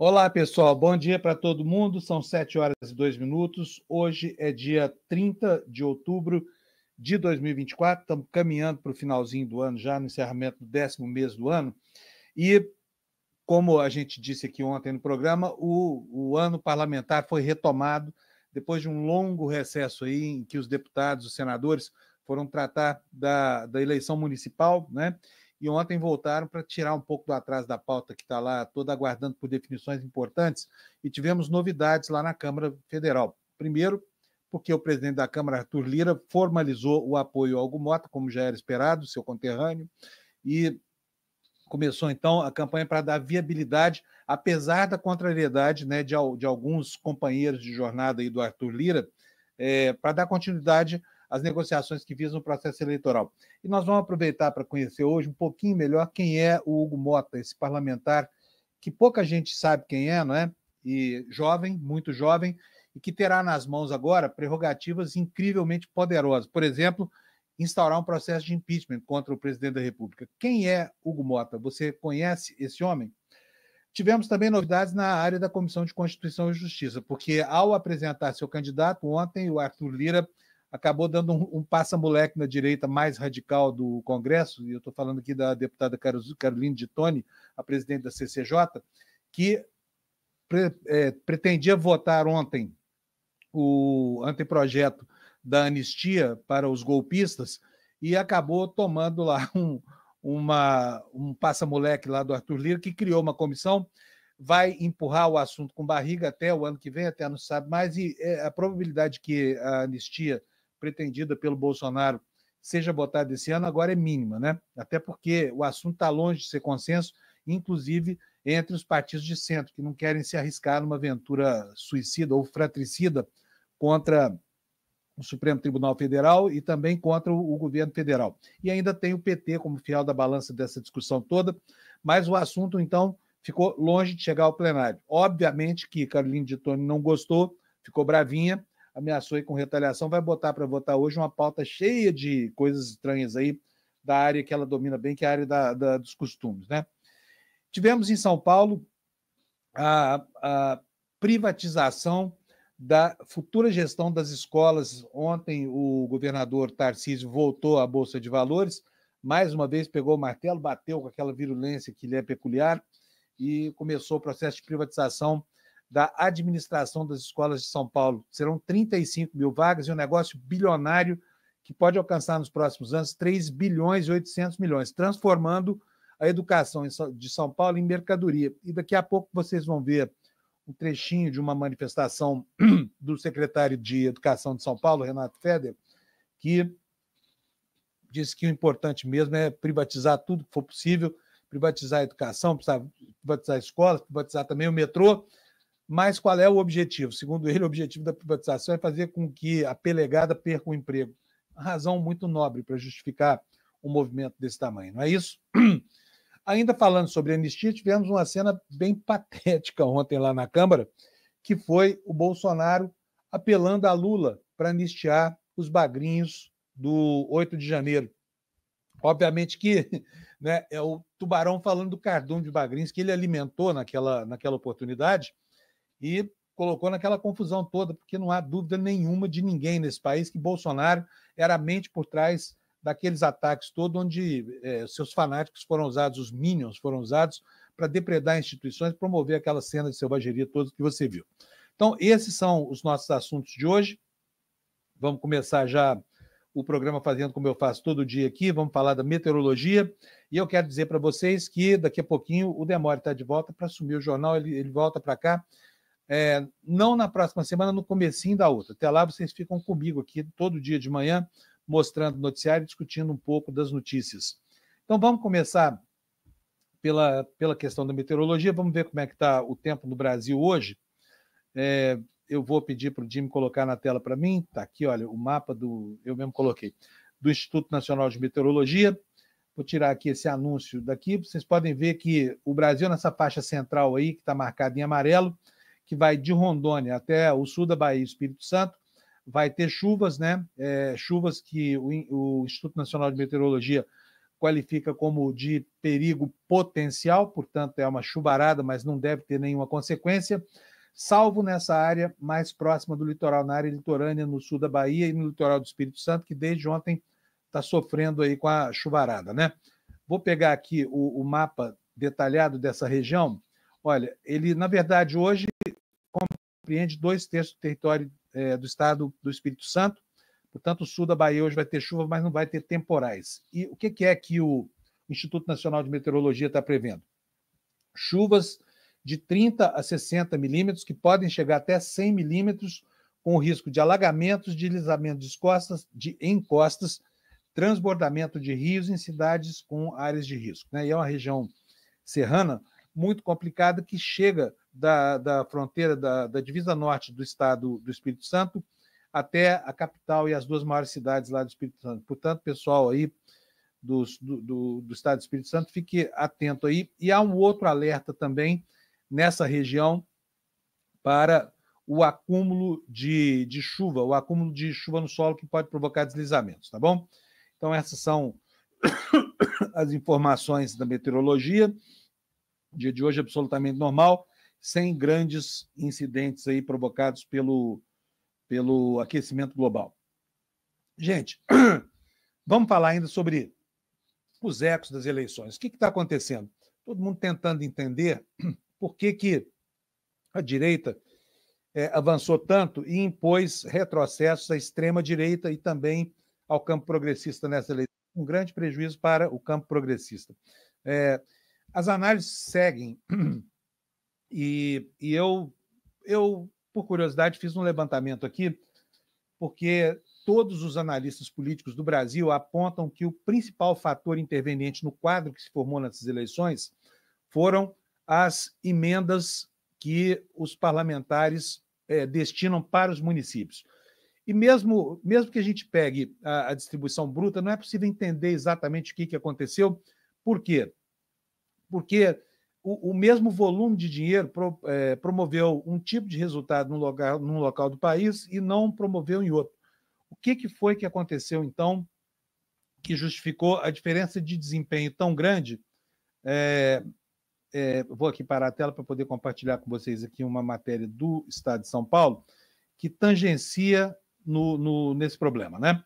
Olá, pessoal. Bom dia para todo mundo. São 7 horas e 2 minutos. Hoje é dia 30 de outubro de 2024. Estamos caminhando para o finalzinho do ano, já no encerramento do décimo mês do ano. E, como a gente disse aqui ontem no programa, o, o ano parlamentar foi retomado depois de um longo recesso aí em que os deputados, os senadores foram tratar da, da eleição municipal, né? e ontem voltaram para tirar um pouco do atraso da pauta que está lá toda aguardando por definições importantes e tivemos novidades lá na Câmara Federal. Primeiro, porque o presidente da Câmara, Arthur Lira, formalizou o apoio ao Mota como já era esperado, seu conterrâneo, e começou então a campanha para dar viabilidade, apesar da contrariedade né, de, de alguns companheiros de jornada aí do Arthur Lira, é, eh, para dar continuidade as negociações que visam o processo eleitoral. E nós vamos aproveitar para conhecer hoje um pouquinho melhor quem é o Hugo Mota, esse parlamentar que pouca gente sabe quem é, não é? E jovem, muito jovem, e que terá nas mãos agora prerrogativas incrivelmente poderosas. Por exemplo, instaurar um processo de impeachment contra o presidente da República. Quem é Hugo Mota? Você conhece esse homem? Tivemos também novidades na área da Comissão de Constituição e Justiça, porque ao apresentar seu candidato ontem, o Arthur Lira acabou dando um, um passa-moleque na direita mais radical do Congresso, e eu estou falando aqui da deputada Caroline de Tone, a presidente da CCJ, que pre, é, pretendia votar ontem o anteprojeto da anistia para os golpistas e acabou tomando lá um, uma, um passa-moleque lá do Arthur Lira, que criou uma comissão, vai empurrar o assunto com barriga até o ano que vem, até não sabe mais, e é, a probabilidade que a anistia pretendida pelo Bolsonaro seja votada esse ano, agora é mínima, né? Até porque o assunto está longe de ser consenso, inclusive entre os partidos de centro, que não querem se arriscar numa aventura suicida ou fratricida contra o Supremo Tribunal Federal e também contra o governo federal. E ainda tem o PT como fiel da balança dessa discussão toda, mas o assunto, então, ficou longe de chegar ao plenário. Obviamente que Carolina de Tony não gostou, ficou bravinha, ameaçou aí com retaliação, vai botar para votar hoje uma pauta cheia de coisas estranhas aí da área que ela domina bem, que é a área da, da, dos costumes, né? Tivemos em São Paulo a, a privatização da futura gestão das escolas. Ontem o governador Tarcísio voltou à Bolsa de Valores, mais uma vez pegou o martelo, bateu com aquela virulência que lhe é peculiar e começou o processo de privatização da administração das escolas de São Paulo. Serão 35 mil vagas e um negócio bilionário que pode alcançar nos próximos anos 3 bilhões e 800 milhões, transformando a educação de São Paulo em mercadoria. E daqui a pouco vocês vão ver um trechinho de uma manifestação do secretário de Educação de São Paulo, Renato Feder, que disse que o importante mesmo é privatizar tudo que for possível, privatizar a educação, privatizar escolas, privatizar também o metrô mas qual é o objetivo? Segundo ele, o objetivo da privatização é fazer com que a pelegada perca o emprego. Uma razão muito nobre para justificar um movimento desse tamanho, não é isso? Ainda falando sobre anistia, tivemos uma cena bem patética ontem lá na Câmara, que foi o Bolsonaro apelando a Lula para anistiar os bagrinhos do 8 de janeiro. Obviamente que né, é o tubarão falando do cardume de bagrinhos que ele alimentou naquela, naquela oportunidade, e colocou naquela confusão toda, porque não há dúvida nenhuma de ninguém nesse país que Bolsonaro era a mente por trás daqueles ataques todos, onde é, seus fanáticos foram usados, os minions foram usados para depredar instituições, promover aquela cena de selvageria toda que você viu. Então, esses são os nossos assuntos de hoje. Vamos começar já o programa fazendo como eu faço todo dia aqui, vamos falar da meteorologia. E eu quero dizer para vocês que daqui a pouquinho o Demore está de volta para assumir o jornal, ele, ele volta para cá é, não na próxima semana, no comecinho da outra. Até lá vocês ficam comigo aqui todo dia de manhã, mostrando o noticiário e discutindo um pouco das notícias. Então vamos começar pela, pela questão da meteorologia, vamos ver como é que está o tempo no Brasil hoje. É, eu vou pedir para o Jim colocar na tela para mim, está aqui, olha, o mapa do, eu mesmo coloquei, do Instituto Nacional de Meteorologia. Vou tirar aqui esse anúncio daqui, vocês podem ver que o Brasil, nessa faixa central aí, que está marcada em amarelo, que vai de Rondônia até o sul da Bahia, Espírito Santo, vai ter chuvas, né? É, chuvas que o, o Instituto Nacional de Meteorologia qualifica como de perigo potencial, portanto, é uma chuvarada, mas não deve ter nenhuma consequência, salvo nessa área mais próxima do litoral, na área litorânea, no sul da Bahia e no litoral do Espírito Santo, que desde ontem está sofrendo aí com a chuvarada, né? Vou pegar aqui o, o mapa detalhado dessa região. Olha, ele, na verdade, hoje compreende dois terços do território é, do estado do Espírito Santo. Portanto, o sul da Bahia hoje vai ter chuva, mas não vai ter temporais. E o que, que é que o Instituto Nacional de Meteorologia está prevendo? Chuvas de 30 a 60 milímetros, que podem chegar até 100 milímetros, com risco de alagamentos, deslizamento de encostas, de encostas, transbordamento de rios em cidades com áreas de risco. Né? E é uma região serrana, muito complicada que chega da, da fronteira da, da divisa norte do estado do Espírito Santo até a capital e as duas maiores cidades lá do Espírito Santo. Portanto, pessoal aí do, do, do estado do Espírito Santo, fique atento aí. E há um outro alerta também nessa região para o acúmulo de, de chuva, o acúmulo de chuva no solo que pode provocar deslizamentos, tá bom? Então, essas são as informações da meteorologia dia de hoje absolutamente normal, sem grandes incidentes aí provocados pelo, pelo aquecimento global. Gente, vamos falar ainda sobre os ecos das eleições. O que está acontecendo? Todo mundo tentando entender por que, que a direita é, avançou tanto e impôs retrocessos à extrema-direita e também ao campo progressista nessa eleição. Um grande prejuízo para o campo progressista. É, as análises seguem e, e eu, eu, por curiosidade, fiz um levantamento aqui, porque todos os analistas políticos do Brasil apontam que o principal fator interveniente no quadro que se formou nessas eleições foram as emendas que os parlamentares é, destinam para os municípios. E mesmo, mesmo que a gente pegue a, a distribuição bruta, não é possível entender exatamente o que, que aconteceu, por quê? porque o, o mesmo volume de dinheiro pro, é, promoveu um tipo de resultado num local, num local do país e não promoveu em outro. O que, que foi que aconteceu, então, que justificou a diferença de desempenho tão grande? É, é, vou aqui parar a tela para poder compartilhar com vocês aqui uma matéria do Estado de São Paulo que tangencia no, no, nesse problema, né?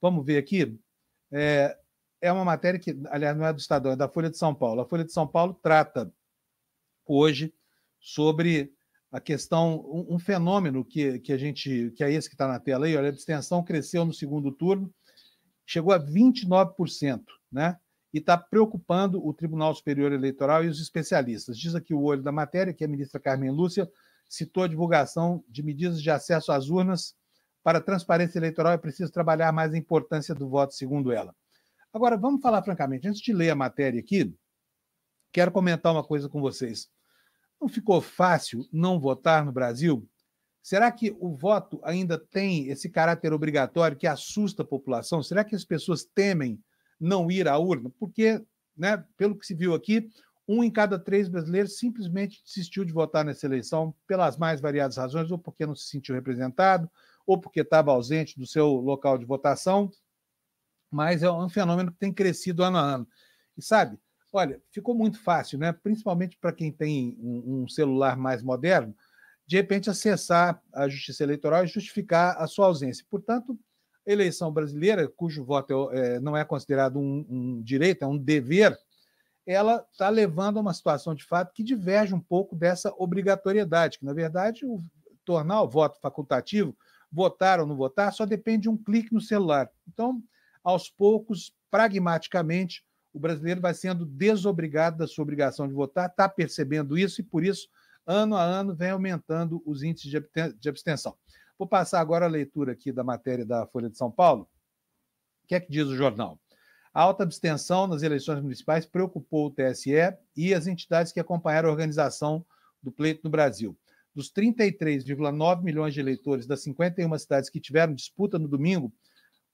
Vamos ver aqui. É, é uma matéria que, aliás, não é do Estadão, é da Folha de São Paulo. A Folha de São Paulo trata hoje sobre a questão, um, um fenômeno que, que a gente, que é esse que está na tela aí, olha, a abstenção cresceu no segundo turno, chegou a 29%, né? E está preocupando o Tribunal Superior Eleitoral e os especialistas. Diz aqui o olho da matéria que a ministra Carmen Lúcia citou a divulgação de medidas de acesso às urnas para transparência eleitoral é preciso trabalhar mais a importância do voto, segundo ela. Agora, vamos falar francamente, antes de ler a matéria aqui, quero comentar uma coisa com vocês. Não ficou fácil não votar no Brasil? Será que o voto ainda tem esse caráter obrigatório que assusta a população? Será que as pessoas temem não ir à urna? Porque, né, pelo que se viu aqui, um em cada três brasileiros simplesmente desistiu de votar nessa eleição pelas mais variadas razões, ou porque não se sentiu representado, ou porque estava ausente do seu local de votação, mas é um fenômeno que tem crescido ano a ano. E sabe, olha, ficou muito fácil, né? principalmente para quem tem um, um celular mais moderno, de repente acessar a justiça eleitoral e justificar a sua ausência. Portanto, eleição brasileira, cujo voto é, é, não é considerado um, um, direito, é um dever, ela está levando a uma situação de fato que diverge um pouco dessa obrigatoriedade, que, na verdade, o, tornar o voto facultativo, votar ou não votar, só depende de um clique no celular. Então, aos poucos, pragmaticamente, o brasileiro vai sendo desobrigado da sua obrigação de votar, está percebendo isso e, por isso, ano a ano, vem aumentando os índices de abstenção. Vou passar agora a leitura aqui da matéria da Folha de São Paulo. O que é que diz o jornal? A alta abstenção nas eleições municipais preocupou o TSE e as entidades que acompanharam a organização do pleito no Brasil. Dos 33,9 milhões de eleitores das 51 cidades que tiveram disputa no domingo,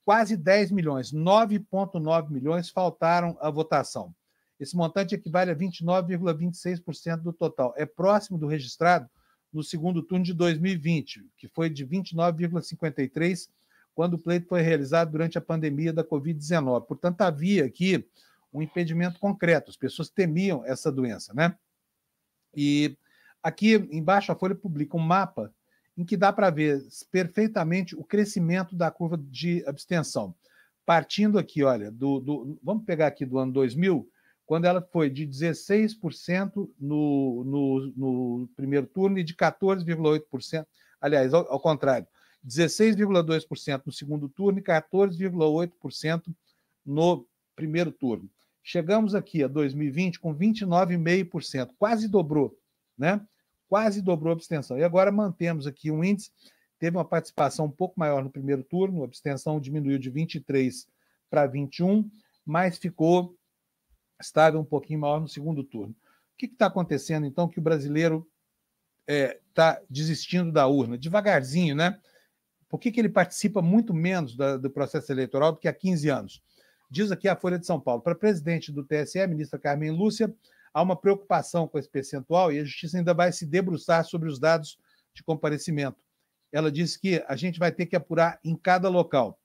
quase 10 milhões, 9,9 milhões faltaram à votação. Esse montante equivale a 29,26% do total. É próximo do registrado no segundo turno de 2020, que foi de 29,53%, quando o pleito foi realizado durante a pandemia da Covid-19. Portanto, havia aqui um impedimento concreto, as pessoas temiam essa doença, né? E aqui embaixo a Folha publica um mapa em que dá para ver perfeitamente o crescimento da curva de abstenção. Partindo aqui, olha, do, do vamos pegar aqui do ano 2000, quando ela foi de 16% no, no, no, primeiro turno e de 14,8%, aliás, ao, ao contrário, 16,2% no segundo turno e 14,8% no primeiro turno. Chegamos aqui a 2020 com 29,5%, quase dobrou, né? quase dobrou a abstenção. E agora mantemos aqui um índice, teve uma participação um pouco maior no primeiro turno, a abstenção diminuiu de 23 para 21, mas ficou estável um pouquinho maior no segundo turno. O que está acontecendo, então, que o brasileiro está é, tá desistindo da urna? Devagarzinho, né? Por que, que ele participa muito menos da, do processo eleitoral do que há 15 anos? Diz aqui a Folha de São Paulo. Para presidente do TSE, ministra Carmen Lúcia, Há uma preocupação com esse percentual e a justiça ainda vai se debruçar sobre os dados de comparecimento. Ela disse que a gente vai ter que apurar em cada local.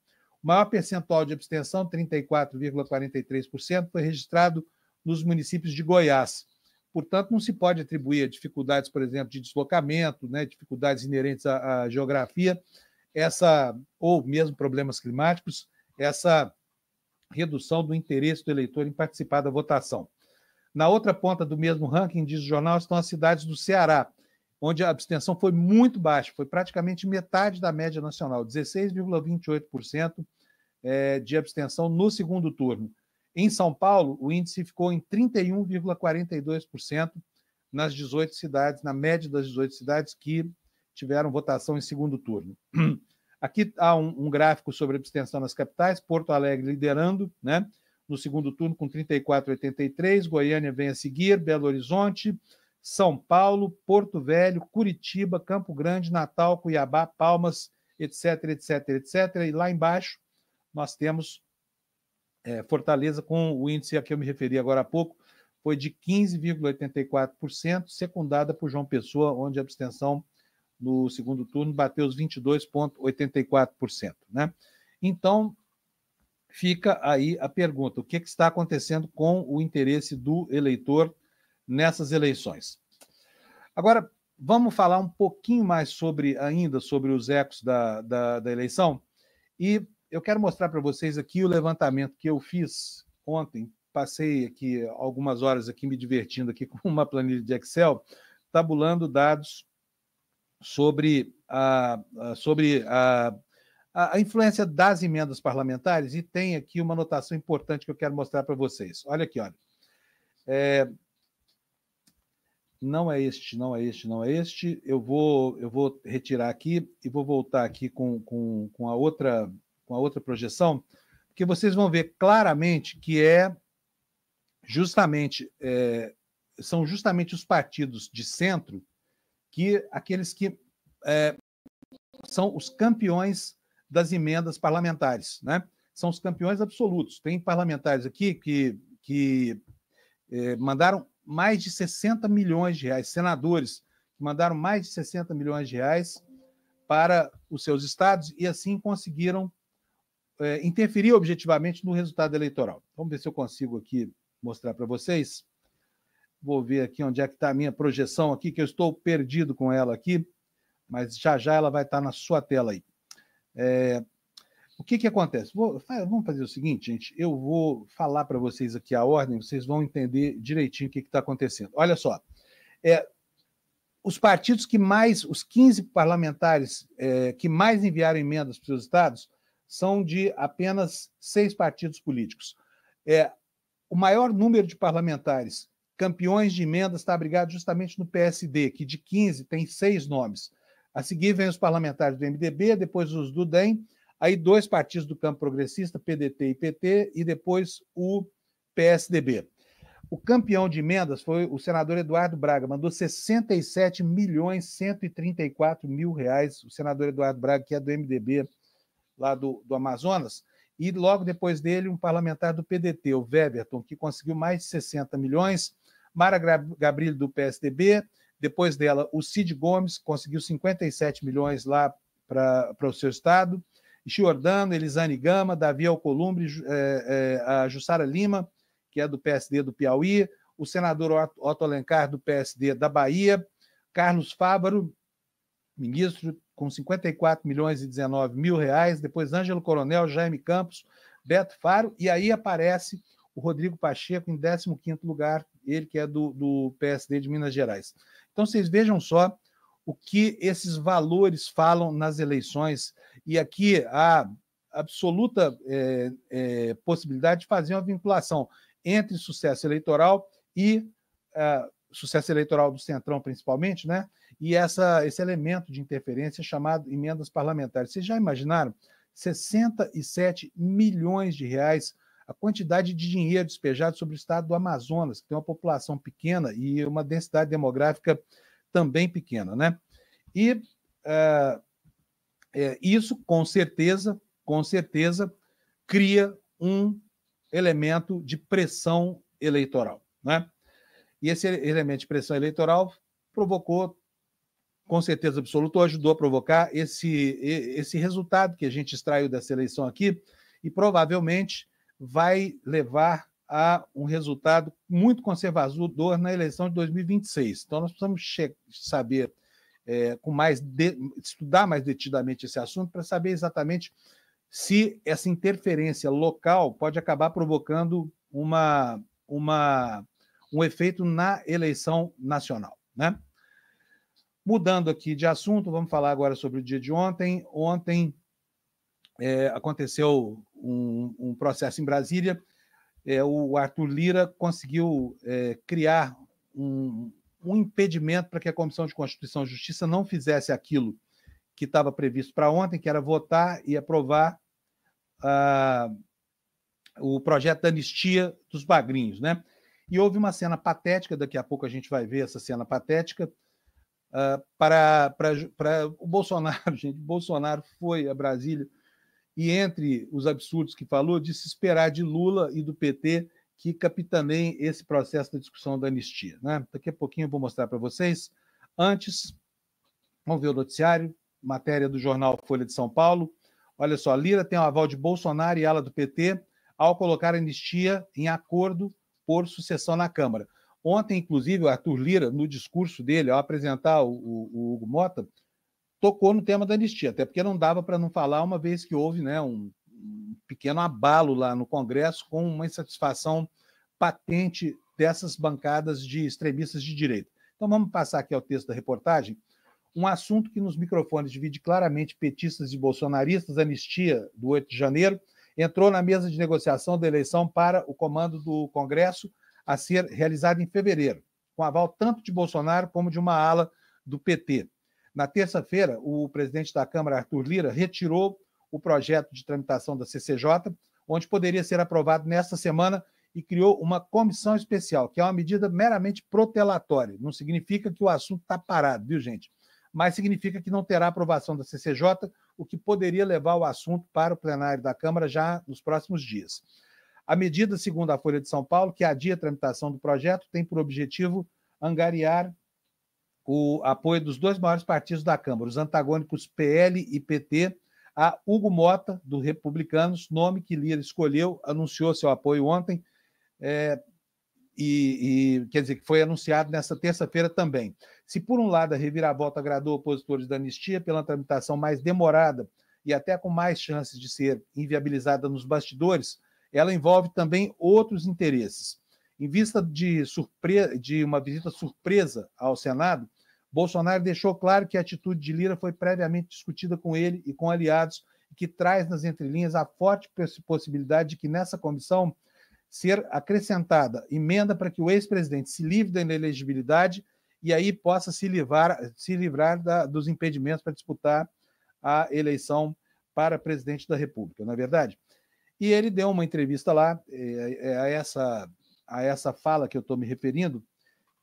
O maior percentual de abstenção, 34,43%, foi registrado nos municípios de Goiás. Portanto, não se pode atribuir a dificuldades, por exemplo, de deslocamento, né, dificuldades inerentes à, à, geografia, essa ou mesmo problemas climáticos, essa redução do interesse do eleitor em participar da votação. Na outra ponta do mesmo ranking, diz o jornal, estão as cidades do Ceará, onde a abstenção foi muito baixa, foi praticamente metade da média nacional, 16,28% eh, de abstenção no segundo turno. Em São Paulo, o índice ficou em 31,42% nas 18 cidades, na média das 18 cidades que tiveram votação em segundo turno. Aqui há um, um gráfico sobre abstenção nas capitais, Porto Alegre liderando, né? no segundo turno com 34,83. Goiânia vem a seguir, Belo Horizonte, São Paulo, Porto Velho, Curitiba, Campo Grande, Natal, Cuiabá, Palmas, etc, etc, etc. E lá embaixo nós temos é, Fortaleza com o índice a que eu me referi agora há pouco, foi de 15,84%, secundada por João Pessoa, onde a abstenção no segundo turno bateu os 22,84%. Né? Então, fica aí a pergunta: o que, que está acontecendo com o interesse do eleitor nessas eleições? Agora, vamos falar um pouquinho mais sobre ainda sobre os ecos da, da, da eleição. E eu quero mostrar para vocês aqui o levantamento que eu fiz ontem. Passei aqui algumas horas aqui me divertindo aqui com uma planilha de Excel, tabulando dados sobre, a, sobre a, a, influência das emendas parlamentares, e tem aqui uma anotação importante que eu quero mostrar para vocês. Olha aqui, olha. É, não é este, não é este, não é este. Eu vou, eu vou retirar aqui e vou voltar aqui com, com, com, a outra, com a outra projeção, porque vocês vão ver claramente que é justamente é, são justamente os partidos de centro que aqueles que é, são os campeões das emendas parlamentares. Né? São os campeões absolutos. Tem parlamentares aqui que, que eh, mandaram mais de 60 milhões de reais, senadores que mandaram mais de 60 milhões de reais para os seus estados e assim conseguiram eh, interferir objetivamente no resultado eleitoral. Vamos ver se eu consigo aqui mostrar para vocês. Vou ver aqui onde é que está a minha projeção aqui, que eu estou perdido com ela aqui, mas já já ela vai estar tá na sua tela aí. É, o que, que acontece? Vou, vamos fazer o seguinte, gente. Eu vou falar para vocês aqui a ordem, vocês vão entender direitinho o que está acontecendo. Olha só. É, os partidos que mais, os 15 parlamentares é, que mais enviaram emendas para os seus estados, são de apenas seis partidos políticos. É, o maior número de parlamentares campeões de emendas está abrigado justamente no PSD, que de 15 tem seis nomes. A seguir vem os parlamentares do MDB, depois os do DEM, aí dois partidos do campo progressista, PDT e PT, e depois o PSDB. O campeão de emendas foi o senador Eduardo Braga, mandou 67 milhões 134 mil reais. O senador Eduardo Braga, que é do MDB lá do, do Amazonas, e logo depois dele, um parlamentar do PDT, o Weberton, que conseguiu mais de 60 milhões, Mara Gabriel do PSDB, depois dela, o Cid Gomes conseguiu 57 milhões lá para o seu estado. Giordano, Elisane Gama, Davi Alcolumbre, é, é, a Jussara Lima, que é do PSD do Piauí, o senador Otto Alencar, do PSD da Bahia, Carlos Fábaro, ministro, com 54 milhões e 19 mil reais, depois Ângelo Coronel, Jaime Campos, Beto Faro, e aí aparece o Rodrigo Pacheco em 15º lugar, ele que é do, do PSD de Minas Gerais. Então, vocês vejam só o que esses valores falam nas eleições, e aqui há absoluta é, é, possibilidade de fazer uma vinculação entre sucesso eleitoral e é, sucesso eleitoral do Centrão, principalmente, né? E essa, esse elemento de interferência chamado emendas parlamentares. Vocês já imaginaram? 67 milhões de reais a quantidade de dinheiro despejado sobre o estado do Amazonas, que tem uma população pequena e uma densidade demográfica também pequena. Né? E é, isso, com certeza, com certeza, cria um elemento de pressão eleitoral. Né? E esse elemento de pressão eleitoral provocou, com certeza absoluta, ou ajudou a provocar esse, esse resultado que a gente extraiu dessa eleição aqui, e provavelmente vai levar a um resultado muito conservador na eleição de 2026. Então, nós precisamos saber é, com mais de, estudar mais detidamente esse assunto para saber exatamente se essa interferência local pode acabar provocando uma, uma, um efeito na eleição nacional. Né? Mudando aqui de assunto, vamos falar agora sobre o dia de ontem. Ontem é, aconteceu um, um processo em Brasília, é, o Arthur Lira conseguiu é, criar um, um impedimento para que a Comissão de Constituição e Justiça não fizesse aquilo que estava previsto para ontem, que era votar e aprovar uh, o projeto da anistia dos bagrinhos. Né? E houve uma cena patética, daqui a pouco a gente vai ver essa cena patética, ah, para, para, para o Bolsonaro, gente, Bolsonaro foi a Brasília e entre os absurdos que falou, de se esperar de Lula e do PT que capitaneiem esse processo da discussão da anistia. Né? Daqui a pouquinho eu vou mostrar para vocês. Antes, vamos ver o noticiário, matéria do jornal Folha de São Paulo. Olha só, Lira tem o aval de Bolsonaro e ala do PT ao colocar a anistia em acordo por sucessão na Câmara. Ontem, inclusive, o Arthur Lira, no discurso dele, ao apresentar o, o, o Hugo Mota, tocou no tema da anistia, até porque não dava para não falar, uma vez que houve né, um, um, pequeno abalo lá no Congresso com uma insatisfação patente dessas bancadas de extremistas de direita. Então vamos passar aqui ao texto da reportagem. Um assunto que nos microfones divide claramente petistas e bolsonaristas, anistia do 8 de janeiro, entrou na mesa de negociação da eleição para o comando do Congresso a ser realizada em fevereiro, com aval tanto de Bolsonaro como de uma ala do PT. Na terça-feira, o presidente da Câmara, Arthur Lira, retirou o projeto de tramitação da CCJ, onde poderia ser aprovado nesta semana e criou uma comissão especial, que é uma medida meramente protelatória. Não significa que o assunto está parado, viu, gente? Mas significa que não terá aprovação da CCJ, o que poderia levar o assunto para o plenário da Câmara já nos próximos dias. A medida, segundo a Folha de São Paulo, que adia a tramitação do projeto, tem por objetivo angariar o apoio dos dois maiores partidos da Câmara, os antagônicos PL e PT, a Hugo Mota, do Republicanos, nome que Lira escolheu, anunciou seu apoio ontem, é, e, e, quer dizer, que foi anunciado nesta terça-feira também. Se, por um lado, a reviravolta agradou opositores da anistia pela tramitação mais demorada e até com mais chances de ser inviabilizada nos bastidores, ela envolve também outros interesses. Em vista de, surpre... de uma visita surpresa ao Senado, Bolsonaro deixou claro que a atitude de Lira foi previamente discutida com ele e com aliados, que traz nas entrelinhas a forte possibilidade de que nessa comissão ser acrescentada emenda para que o ex-presidente se livre da inelegibilidade e aí possa se livrar, se livrar da, dos impedimentos para disputar a eleição para presidente da República, na é verdade. E ele deu uma entrevista lá, eh, eh, a essa a essa fala que eu estou me referindo,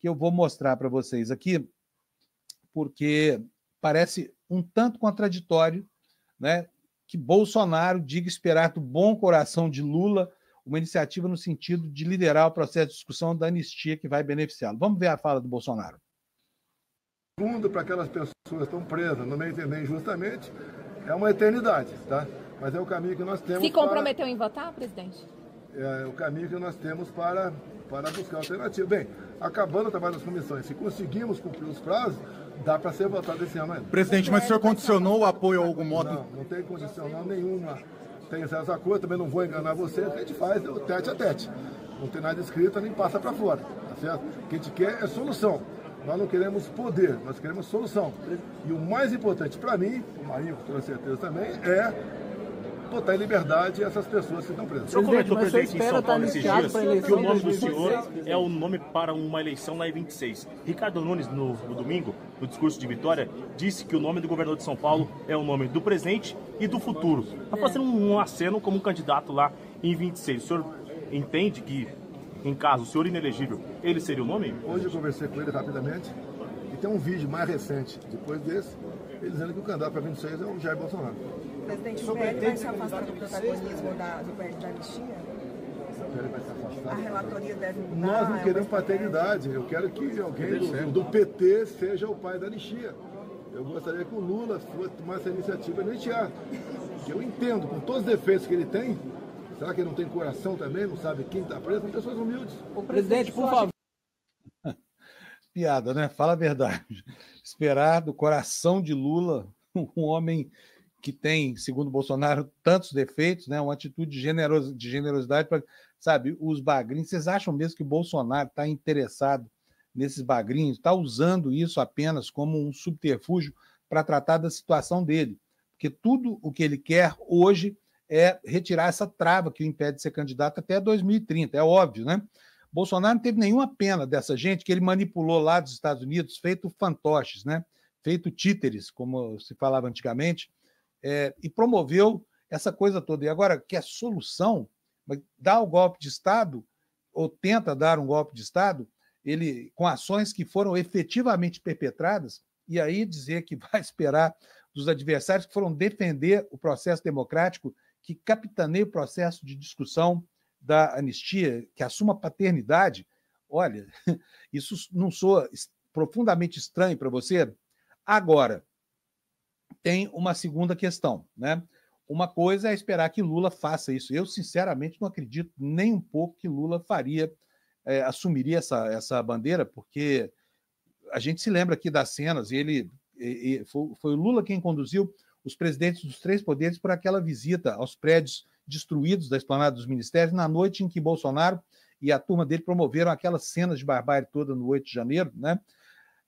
que eu vou mostrar para vocês aqui, porque parece um tanto contraditório né, que Bolsonaro diga esperar do bom coração de Lula uma iniciativa no sentido de liderar o processo de discussão da anistia que vai beneficiá-lo. Vamos ver a fala do Bolsonaro. Segundo, para aquelas pessoas que estão presas, no meu entender, injustamente, é uma eternidade, tá? Mas é o caminho que nós temos. Se comprometeu para... em votar, presidente? É, é, o caminho que nós temos para, para buscar alternativa. Bem, acabando o trabalho das comissões, se conseguimos cumprir os prazos, dá para ser votado esse ano ainda. Presidente, mas o senhor condicionou o apoio a algum modo? Não, não tem condicional nenhuma. Tem essa à cor, também não vou enganar você, a gente faz o tete a tete. Não tem nada escrito, nem passa para fora, tá certo? O que a gente quer é solução. Nós não queremos poder, nós queremos solução. E o mais importante para mim, o Marinho com toda certeza também, é botar em liberdade essas pessoas que estão presas. O senhor comentou para gente em São tá Paulo esses dias que o nome do senhor é o nome para uma eleição lá em 26. Ricardo Nunes, no, no domingo, no discurso de vitória, disse que o nome do governador de São Paulo é o nome do presente e do futuro. Está fazendo um aceno como um candidato lá em 26. O senhor entende que, em caso o senhor inelegível, ele seria o nome? Hoje eu conversei com ele rapidamente e tem um vídeo mais recente, depois desse, ele dizendo que o candidato para 26 é o Jair Bolsonaro presidente, o PL vai se afastar do protagonismo da, do PL da anistia? A relatoria deve mudar. Nós não é queremos paternidade. Eu quero que alguém do, do PT seja o pai da anistia. Eu gostaria que o Lula fosse tomar essa iniciativa iniciar. Eu entendo, com todos os defeitos que ele tem, será que ele não tem coração também? Não sabe quem está preso? São pessoas humildes. O presidente, por favor. Piada, né? Fala a verdade. Esperar do coração de Lula um homem que tem, segundo Bolsonaro, tantos defeitos, né? uma atitude de, generos, de generosidade para, sabe, os bagrinhos. Vocês acham mesmo que Bolsonaro está interessado nesses bagrinhos? Está usando isso apenas como um subterfúgio para tratar da situação dele? Porque tudo o que ele quer hoje é retirar essa trava que o impede de ser candidato até 2030, é óbvio, né? Bolsonaro não teve nenhuma pena dessa gente que ele manipulou lá dos Estados Unidos, feito fantoches, né? Feito títeres, como se falava antigamente é, e promoveu essa coisa toda. E agora que a é solução dá o golpe de Estado, ou tenta dar um golpe de Estado, ele com ações que foram efetivamente perpetradas, e aí dizer que vai esperar dos adversários que foram defender o processo democrático, que capitaneia o processo de discussão da anistia, que assuma paternidade. Olha, isso não soa profundamente estranho para você? Agora, tem uma segunda questão, né? Uma coisa é esperar que Lula faça isso. Eu, sinceramente, não acredito nem um pouco que Lula faria, é, assumiria essa, essa bandeira, porque a gente se lembra aqui das cenas, ele, ele foi, foi Lula quem conduziu os presidentes dos três poderes por aquela visita aos prédios destruídos da esplanada dos ministérios na noite em que Bolsonaro e a turma dele promoveram aquelas cenas de barbárie toda no 8 de janeiro, né?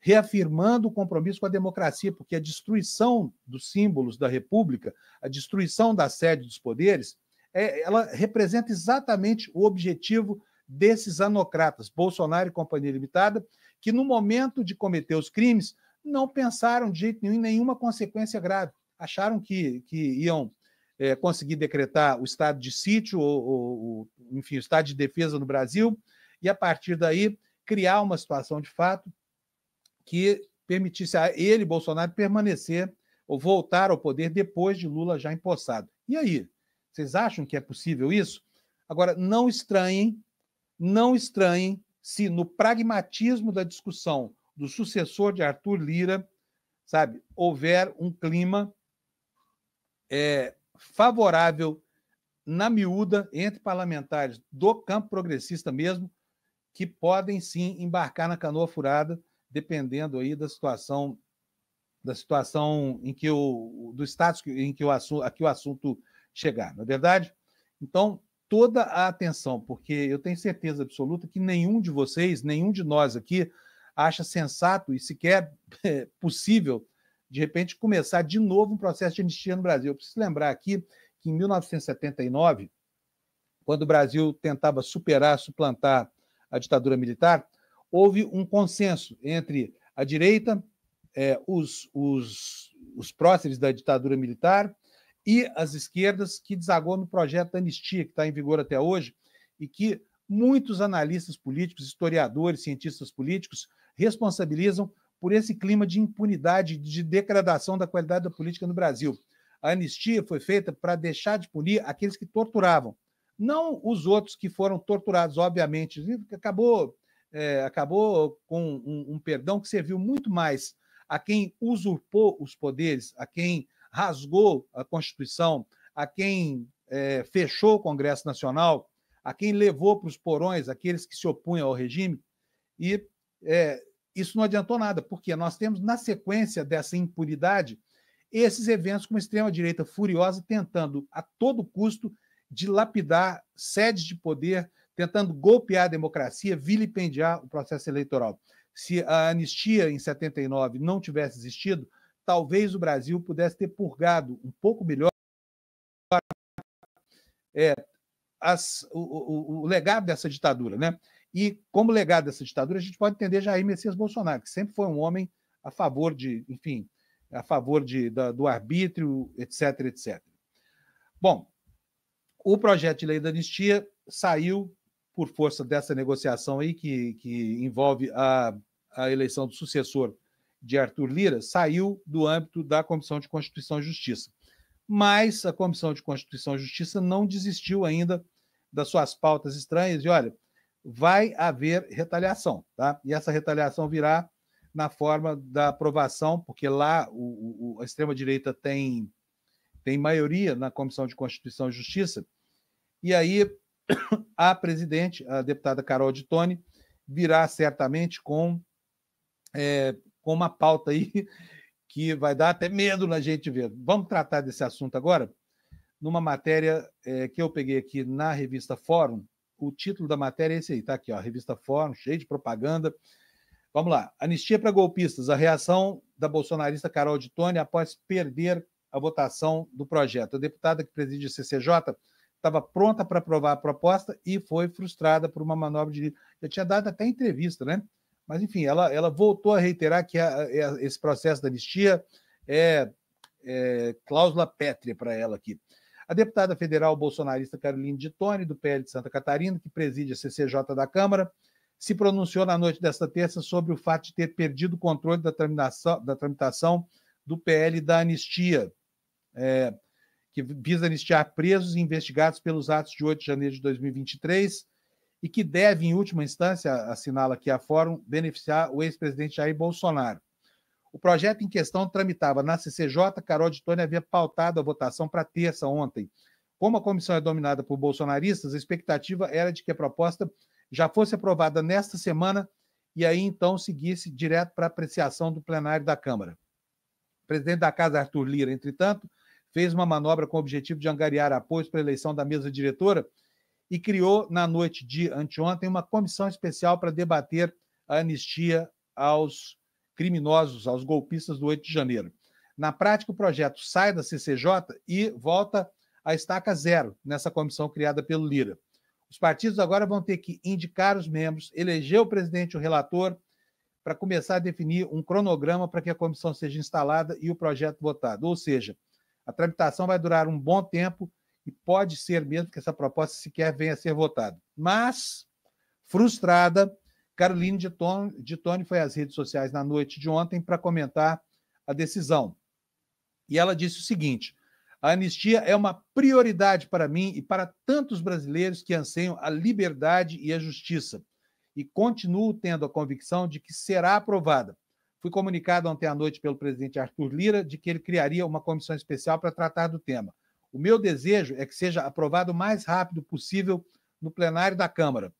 reafirmando o compromisso com a democracia, porque a destruição dos símbolos da República, a destruição da sede dos poderes, é, ela representa exatamente o objetivo desses anocratas, Bolsonaro e Companhia Limitada, que no momento de cometer os crimes não pensaram de jeito nenhum em nenhuma consequência grave. Acharam que, que iam é, conseguir decretar o estado de sítio, ou, ou, enfim, o estado de defesa no Brasil, e a partir daí criar uma situação de fato que permitisse a ele, Bolsonaro, permanecer ou voltar ao poder depois de Lula já empossado. E aí? Vocês acham que é possível isso? Agora, não estranhem, não estranhem se no pragmatismo da discussão do sucessor de Arthur Lira, sabe, houver um clima é, favorável na miúda entre parlamentares do campo progressista mesmo, que podem sim embarcar na canoa furada dependendo aí da situação da situação em que o do status em que o assunto, aqui o assunto chegar, não é verdade? Então, toda a atenção, porque eu tenho certeza absoluta que nenhum de vocês, nenhum de nós aqui acha sensato e sequer é, possível de repente começar de novo um processo de anistia no Brasil. Eu preciso lembrar aqui que em 1979, quando o Brasil tentava superar, suplantar a ditadura militar, houve um consenso entre a direita, é, os, os, os próceres da ditadura militar e as esquerdas, que desagou no projeto da anistia, que está em vigor até hoje, e que muitos analistas políticos, historiadores, cientistas políticos responsabilizam por esse clima de impunidade, de degradação da qualidade da política no Brasil. A anistia foi feita para deixar de punir aqueles que torturavam, não os outros que foram torturados, obviamente. Acabou é, acabou com um, um perdão que serviu muito mais a quem usurpou os poderes, a quem rasgou a Constituição, a quem é, fechou o Congresso Nacional, a quem levou para os porões aqueles que se opunham ao regime, e é, isso não adiantou nada, porque nós temos, na sequência dessa impunidade, esses eventos com extrema-direita furiosa tentando, a todo custo, dilapidar sedes de poder, tentando golpear a democracia, vilipendiar o processo eleitoral. Se a anistia em 79 não tivesse existido, talvez o Brasil pudesse ter purgado um pouco melhor é, as, o, o, o, legado dessa ditadura. Né? E como legado dessa ditadura, a gente pode entender Jair Messias Bolsonaro, que sempre foi um homem a favor de, enfim, a favor de, da, do arbítrio, etc, etc. Bom, o projeto de lei da anistia saiu por força dessa negociação aí que, que envolve a, a eleição do sucessor de Arthur Lira, saiu do âmbito da Comissão de Constituição e Justiça. Mas a Comissão de Constituição e Justiça não desistiu ainda das suas pautas estranhas e olha, vai haver retaliação, tá? E essa retaliação virá na forma da aprovação, porque lá o, o, a extrema-direita tem, tem maioria na Comissão de Constituição e Justiça, e aí a presidente, a deputada Carol de Tone, virá certamente com, é, com uma pauta aí que vai dar até medo na gente ver. Vamos tratar desse assunto agora? Numa matéria é, que eu peguei aqui na revista Fórum, o título da matéria é esse aí, tá aqui, ó, revista Fórum, cheio de propaganda. Vamos lá. Anistia para golpistas, a reação da bolsonarista Carol de Tone após perder a votação do projeto. A deputada que preside a CCJ estava pronta para aprovar a proposta e foi frustrada por uma manobra de. Já tinha dado até entrevista, né? Mas, enfim, ela, ela voltou a reiterar que a, a, esse processo da anistia é, é cláusula pétrea para ela aqui. A deputada federal bolsonarista Caroline de Tone, do PL de Santa Catarina, que preside a CCJ da Câmara, se pronunciou na noite desta terça sobre o fato de ter perdido o controle da tramitação, da tramitação do PL da anistia. É, que visa anistiar presos e investigados pelos atos de 8 de janeiro de 2023 e que deve, em última instância, assinala aqui a Fórum, beneficiar o ex-presidente Jair Bolsonaro. O projeto em questão tramitava na CCJ, Carol de Tony havia pautado a votação para terça ontem. Como a comissão é dominada por bolsonaristas, a expectativa era de que a proposta já fosse aprovada nesta semana e aí então seguisse direto para apreciação do plenário da Câmara. O presidente da Casa, Arthur Lira, entretanto, fez uma manobra com o objetivo de angariar apoios para a eleição da mesa diretora e criou, na noite de anteontem, uma comissão especial para debater a anistia aos criminosos, aos golpistas do 8 de janeiro. Na prática, o projeto sai da CCJ e volta à estaca zero nessa comissão criada pelo Lira. Os partidos agora vão ter que indicar os membros, eleger o presidente e o relator, para começar a definir um cronograma para que a comissão seja instalada e o projeto votado. Ou seja, a tramitação vai durar um bom tempo e pode ser mesmo que essa proposta sequer venha a ser votada. Mas, frustrada, Caroline de Tone foi às redes sociais na noite de ontem para comentar a decisão. E ela disse o seguinte: a anistia é uma prioridade para mim e para tantos brasileiros que anseiam a liberdade e a justiça. E continuo tendo a convicção de que será aprovada. Fui comunicado ontem à noite pelo presidente Arthur Lira de que ele criaria uma comissão especial para tratar do tema. O meu desejo é que seja aprovado o mais rápido possível no plenário da Câmara.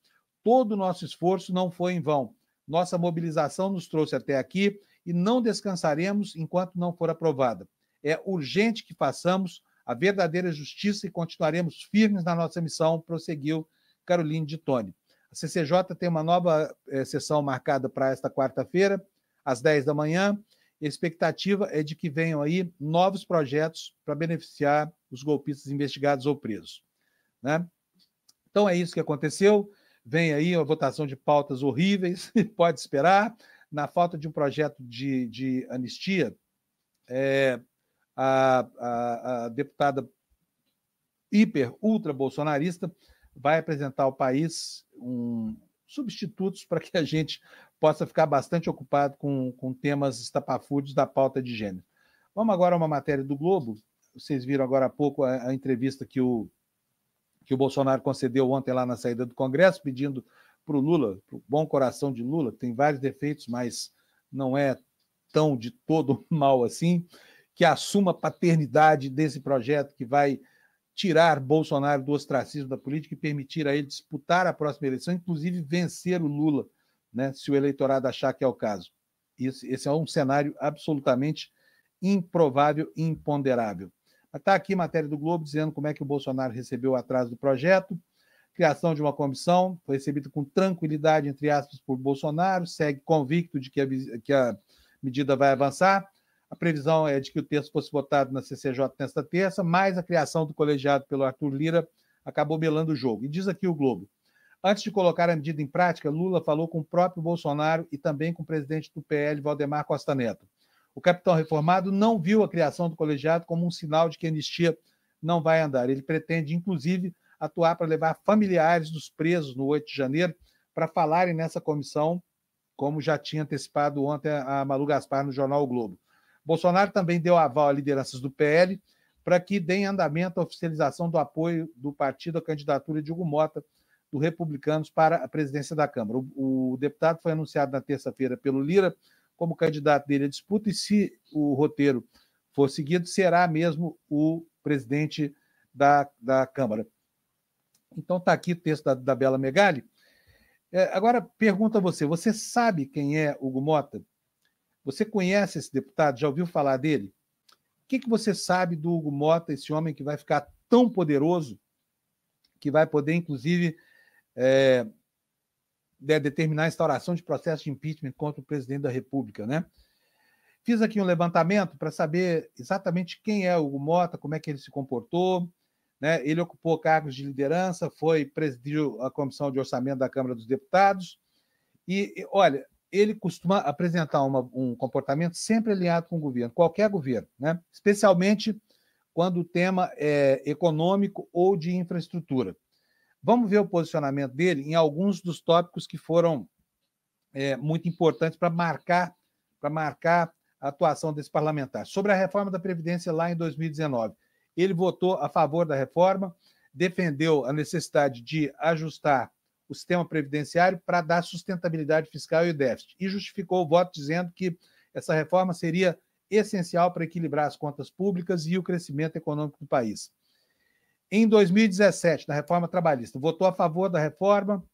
Todo o nosso esforço não foi em vão. Nossa mobilização nos trouxe até aqui e não descansaremos enquanto não for aprovada. É urgente que façamos a verdadeira justiça e continuaremos firmes na nossa missão, prosseguiu Caroline de Tone. A CCJ tem uma nova eh, sessão marcada para esta quarta-feira, às 10 da manhã. A expectativa é de que venham aí novos projetos para beneficiar os golpistas investigados ou presos. Né? Então é isso que aconteceu. Vem aí uma votação de pautas horríveis, pode esperar. Na falta de um projeto de, de anistia, é, a, a, a deputada hiper, ultra bolsonarista vai apresentar ao país um, substitutos para que a gente possa ficar bastante ocupado com, com temas estapafúrdios da pauta de gênero. Vamos agora a uma matéria do Globo. Vocês viram agora há pouco a, a entrevista que o, que o Bolsonaro concedeu ontem lá na saída do Congresso, pedindo para o Lula, para o bom coração de Lula, que tem vários defeitos, mas não é tão de todo mal assim, que assuma a paternidade desse projeto que vai tirar Bolsonaro do ostracismo da política e permitir a ele disputar a próxima eleição, inclusive vencer o Lula né, se o eleitorado achar que é o caso. esse é um cenário absolutamente improvável e imponderável. Está aqui matéria do Globo dizendo como é que o Bolsonaro recebeu o atraso do projeto, criação de uma comissão, foi recebida com tranquilidade, entre aspas, por Bolsonaro, segue convicto de que a, que a medida vai avançar. A previsão é de que o texto fosse votado na CCJ nesta terça, mas a criação do colegiado pelo Arthur Lira acabou melando o jogo. E diz aqui o Globo. Antes de colocar a medida em prática, Lula falou com o próprio Bolsonaro e também com o presidente do PL, Valdemar Costa Neto. O capitão reformado não viu a criação do colegiado como um sinal de que a anistia não vai andar. Ele pretende, inclusive, atuar para levar familiares dos presos no 8 de janeiro para falarem nessa comissão, como já tinha antecipado ontem a Malu Gaspar no jornal o Globo. Bolsonaro também deu aval a lideranças do PL para que deem andamento à oficialização do apoio do partido à candidatura de Hugo Mota do Republicanos para a presidência da Câmara. O, o deputado foi anunciado na terça-feira pelo Lira como candidato dele à disputa, e se o roteiro for seguido, será mesmo o presidente da, da Câmara. Então está aqui o texto da, da Bela Megali. É, agora, pergunta a você: você sabe quem é Hugo Mota? Você conhece esse deputado? Já ouviu falar dele? O que, que você sabe do Hugo Mota, esse homem que vai ficar tão poderoso, que vai poder, inclusive, é, de né, determinar a instauração de processo de impeachment contra o presidente da República, né? Fiz aqui um levantamento para saber exatamente quem é o Hugo Mota, como é que ele se comportou, né? Ele ocupou cargos de liderança, foi presidiu a comissão de orçamento da Câmara dos Deputados e, olha, ele costuma apresentar uma, um comportamento sempre alinhado com o governo, qualquer governo, né? Especialmente quando o tema é econômico ou de infraestrutura. Vamos ver o posicionamento dele em alguns dos tópicos que foram é, muito importantes para marcar, para marcar a atuação desse parlamentar. Sobre a reforma da Previdência lá em 2019. Ele votou a favor da reforma, defendeu a necessidade de ajustar o sistema previdenciário para dar sustentabilidade fiscal e o déficit. E justificou o voto dizendo que essa reforma seria essencial para equilibrar as contas públicas e o crescimento econômico do país. Em 2017, na reforma trabalhista, votou a favor da reforma,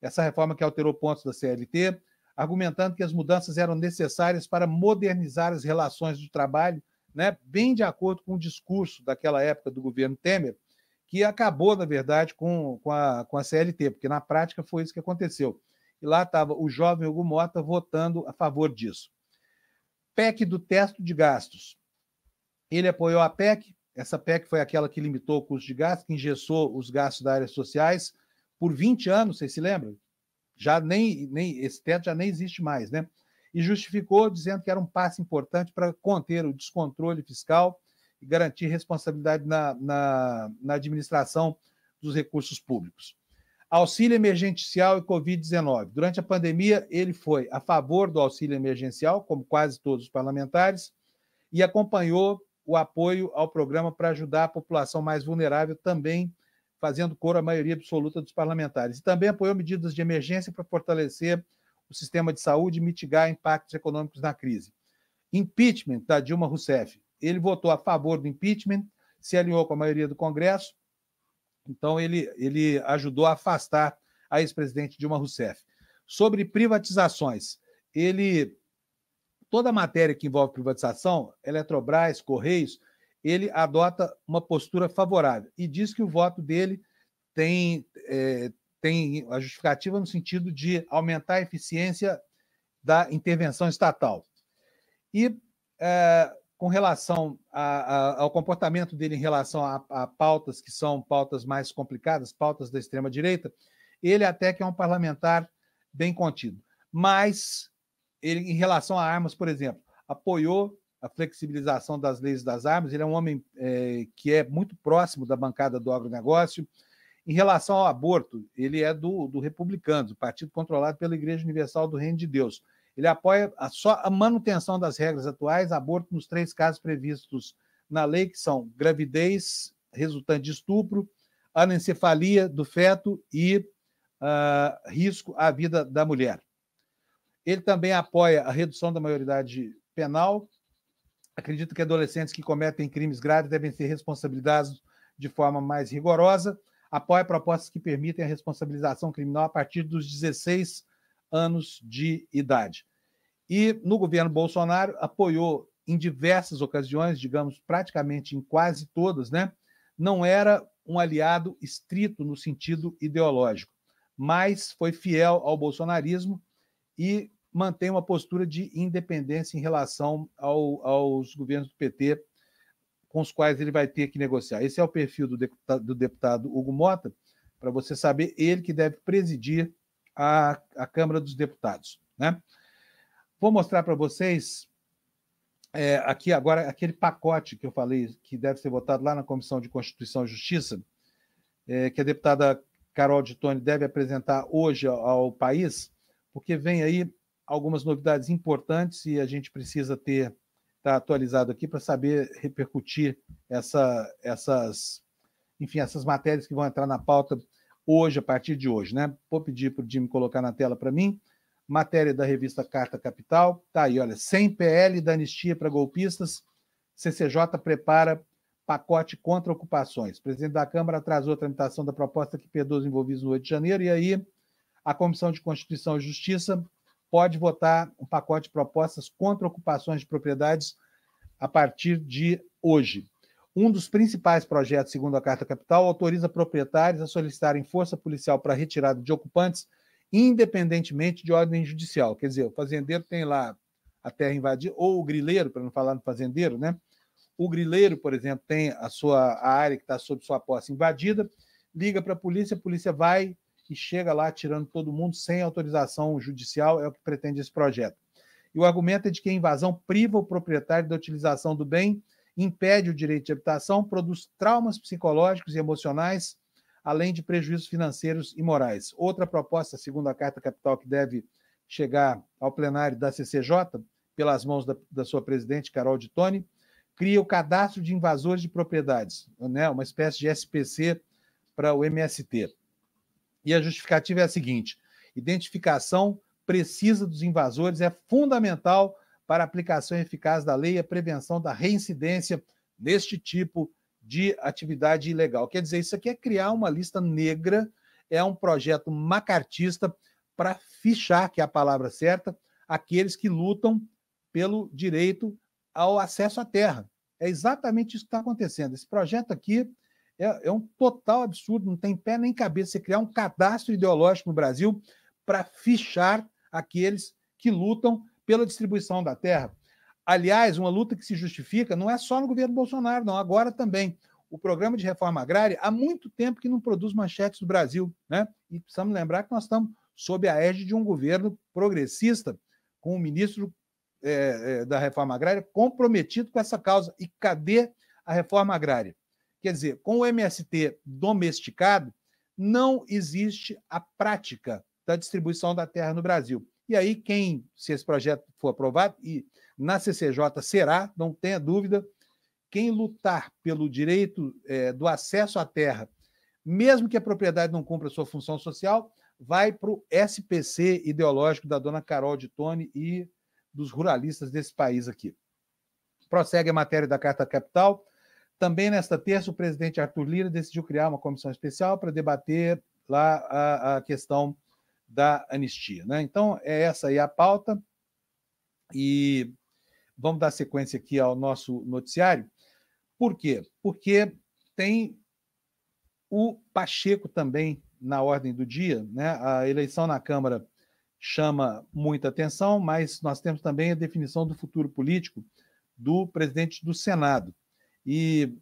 essa reforma que alterou pontos da CLT, argumentando que as mudanças eram necessárias para modernizar as relações do trabalho, né, bem de acordo com o discurso daquela época do governo Temer, que acabou, na verdade, com, com, a, com a CLT, porque na prática foi isso que aconteceu. E lá estava o jovem Hugo Mota votando a favor disso. PEC do teto de gastos. Ele apoiou a PEC, essa PEC foi aquela que limitou o custo de gastos, que engessou os gastos da área sociais por 20 anos, vocês se lembram? Já nem, nem esse teto já nem existe mais, né? E justificou dizendo que era um passo importante para conter o descontrole fiscal e garantir responsabilidade na, na, na administração dos recursos públicos. Auxílio emergencial e Covid-19. Durante a pandemia, ele foi a favor do auxílio emergencial, como quase todos os parlamentares, e acompanhou o apoio ao programa para ajudar a população mais vulnerável, também fazendo cor à maioria absoluta dos parlamentares. E também apoiou medidas de emergência para fortalecer o sistema de saúde e mitigar impactos econômicos na crise. Impeachment da Dilma Rousseff. Ele votou a favor do impeachment, se alinhou com a maioria do Congresso, então ele, ele ajudou a afastar a ex-presidente Dilma Rousseff. Sobre privatizações, ele toda a matéria que envolve privatização, Eletrobras, Correios, ele adota uma postura favorável e diz que o voto dele tem, é, tem a justificativa no sentido de aumentar a eficiência da intervenção estatal. E é, com relação a, a, ao comportamento dele em relação a, a pautas que são pautas mais complicadas, pautas da extrema-direita, ele até que é um parlamentar bem contido. Mas ele, em relação a armas, por exemplo, apoiou a flexibilização das leis das armas, ele é um homem é, que é muito próximo da bancada do agronegócio. Em relação ao aborto, ele é do, do Republicano, do partido controlado pela Igreja Universal do Reino de Deus. Ele apoia a, só a manutenção das regras atuais, aborto nos três casos previstos na lei, que são gravidez resultante de estupro, anencefalia do feto e uh, risco à vida da mulher. Ele também apoia a redução da maioridade penal. Acredita que adolescentes que cometem crimes graves devem ser responsabilizados de forma mais rigorosa. Apoia propostas que permitem a responsabilização criminal a partir dos 16 anos de idade. E no governo Bolsonaro apoiou em diversas ocasiões, digamos, praticamente em quase todas, né? Não era um aliado estrito no sentido ideológico, mas foi fiel ao bolsonarismo e mantém uma postura de independência em relação ao, aos governos do PT com os quais ele vai ter que negociar. Esse é o perfil do deputado, do deputado Hugo Mota, para você saber, ele que deve presidir a, a Câmara dos Deputados. Né? Vou mostrar para vocês é, aqui agora aquele pacote que eu falei que deve ser votado lá na Comissão de Constituição e Justiça, é, que a deputada Carol de Tone deve apresentar hoje ao, ao país, porque vem aí algumas novidades importantes e a gente precisa ter tá atualizado aqui para saber repercutir essa, essas, enfim, essas matérias que vão entrar na pauta hoje, a partir de hoje, né? Vou pedir para o Jimmy colocar na tela para mim. Matéria da revista Carta Capital, tá aí, olha, 100 PL da anistia para golpistas, CCJ prepara pacote contra ocupações. O presidente da Câmara atrasou a tramitação da proposta que perdeu os envolvidos no 8 de janeiro, e aí a Comissão de Constituição e Justiça pode votar um pacote de propostas contra ocupações de propriedades a partir de hoje. Um dos principais projetos, segundo a Carta Capital, autoriza proprietários a solicitarem força policial para retirada de ocupantes, independentemente de ordem judicial. Quer dizer, o fazendeiro tem lá a terra invadida, ou o grileiro, para não falar no fazendeiro, né? O grileiro, por exemplo, tem a sua a área que está sob sua posse invadida, liga para a polícia, a polícia vai, que chega lá tirando todo mundo sem autorização judicial, é o que pretende esse projeto. E o argumento é de que a invasão priva o proprietário da utilização do bem, impede o direito de habitação, produz traumas psicológicos e emocionais, além de prejuízos financeiros e morais. Outra proposta, segundo a Carta Capital, que deve chegar ao plenário da CCJ, pelas mãos da, da sua presidente, Carol de Tone, cria o cadastro de invasores de propriedades, né, uma espécie de SPC para o MST. E a justificativa é a seguinte: identificação precisa dos invasores é fundamental para a aplicação eficaz da lei e a prevenção da reincidência neste tipo de atividade ilegal. Quer dizer, isso aqui é criar uma lista negra, é um projeto macartista para fichar, que é a palavra certa, aqueles que lutam pelo direito ao acesso à terra. É exatamente isso que está acontecendo. Esse projeto aqui é, é um total absurdo, não tem pé nem cabeça você criar um cadastro ideológico no Brasil para fichar aqueles que lutam pela distribuição da terra. Aliás, uma luta que se justifica não é só no governo Bolsonaro, não, agora também. O programa de reforma agrária há muito tempo que não produz manchetes do Brasil, né? E precisamos lembrar que nós estamos sob a égide de um governo progressista, com o ministro é, é, da reforma agrária comprometido com essa causa. E cadê a reforma agrária? Quer dizer, com o MST domesticado, não existe a prática da distribuição da terra no Brasil. E aí, quem, se esse projeto for aprovado, e na CCJ será, não tenha dúvida, quem lutar pelo direito é, do acesso à terra, mesmo que a propriedade não cumpra sua função social, vai para o SPC ideológico da dona Carol de Tone e dos ruralistas desse país aqui. Prossegue a matéria da Carta Capital. Também nesta terça, o presidente Arthur Lira decidiu criar uma comissão especial para debater lá a, a questão da anistia. Né? Então, é essa aí a pauta. E vamos dar sequência aqui ao nosso noticiário. Por quê? Porque tem o Pacheco também na ordem do dia. Né? A eleição na Câmara chama muita atenção, mas nós temos também a definição do futuro político do presidente do Senado. E,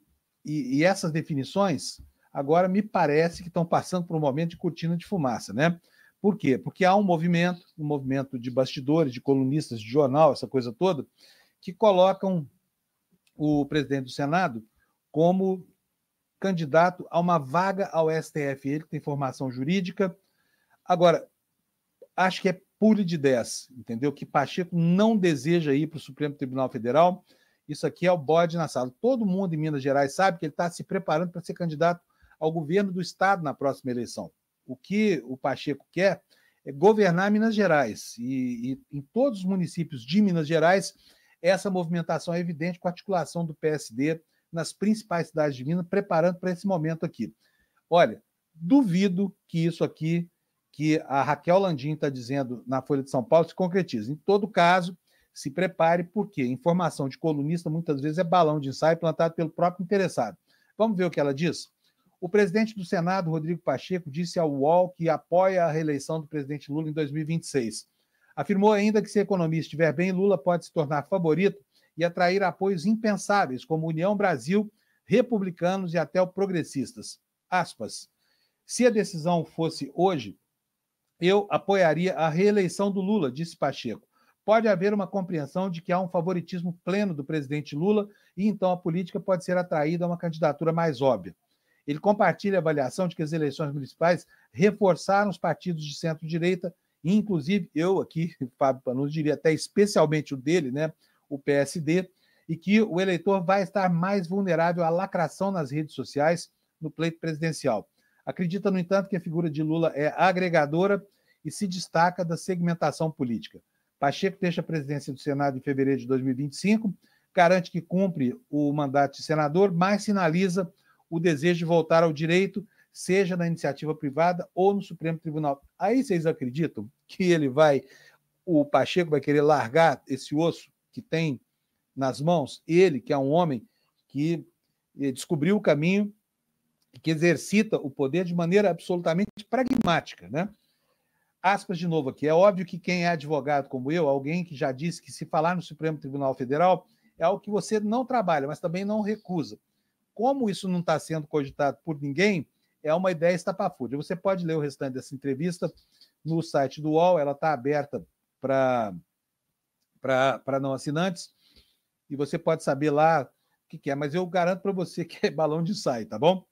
e, e essas definições, agora me parece que estão passando por um momento de cortina de fumaça, né? Por quê? Porque há um movimento, um movimento de bastidores, de colunistas, de jornal, essa coisa toda, que colocam o presidente do Senado como candidato a uma vaga ao STF. Ele tem formação jurídica. Agora, acho que é pule de 10, entendeu? Que Pacheco não deseja ir para o Supremo Tribunal Federal, isso aqui é o bode na sala. Todo mundo em Minas Gerais sabe que ele está se preparando para ser candidato ao governo do Estado na próxima eleição. O que o Pacheco quer é governar Minas Gerais. E, e em todos os municípios de Minas Gerais, essa movimentação é evidente com a articulação do PSD nas principais cidades de Minas, preparando para esse momento aqui. Olha, duvido que isso aqui que a Raquel Landim está dizendo na Folha de São Paulo se concretize. Em todo caso, se prepare, porque informação de colunista muitas vezes é balão de ensaio plantado pelo próprio interessado. Vamos ver o que ela diz? O presidente do Senado, Rodrigo Pacheco, disse ao UOL que apoia a reeleição do presidente Lula em 2026. Afirmou ainda que, se a economia estiver bem, Lula pode se tornar favorito e atrair apoios impensáveis, como União Brasil, republicanos e até o progressistas. Aspas. Se a decisão fosse hoje, eu apoiaria a reeleição do Lula, disse Pacheco pode haver uma compreensão de que há um favoritismo pleno do presidente Lula e então a política pode ser atraída a uma candidatura mais óbvia. Ele compartilha a avaliação de que as eleições municipais reforçaram os partidos de centro-direita, inclusive eu aqui, Fábio Panucci, diria até especialmente o dele, né, o PSD, e que o eleitor vai estar mais vulnerável à lacração nas redes sociais no pleito presidencial. Acredita, no entanto, que a figura de Lula é agregadora e se destaca da segmentação política. Pacheco deixa a presidência do Senado em fevereiro de 2025, garante que cumpre o mandato de senador, mas sinaliza o desejo de voltar ao direito, seja na iniciativa privada ou no Supremo Tribunal. Aí vocês acreditam que ele vai, o Pacheco vai querer largar esse osso que tem nas mãos? Ele, que é um homem que eh, descobriu o caminho, que exercita o poder de maneira absolutamente pragmática, né? aspas de novo aqui. É óbvio que quem é advogado como eu, alguém que já disse que se falar no Supremo Tribunal Federal é algo que você não trabalha, mas também não recusa. Como isso não está sendo cogitado por ninguém, é uma ideia estapafúrdia. Você pode ler o restante dessa entrevista no site do UOL, ela está aberta para não assinantes, e você pode saber lá o que, que é, mas eu garanto para você que é balão de saia, tá bom?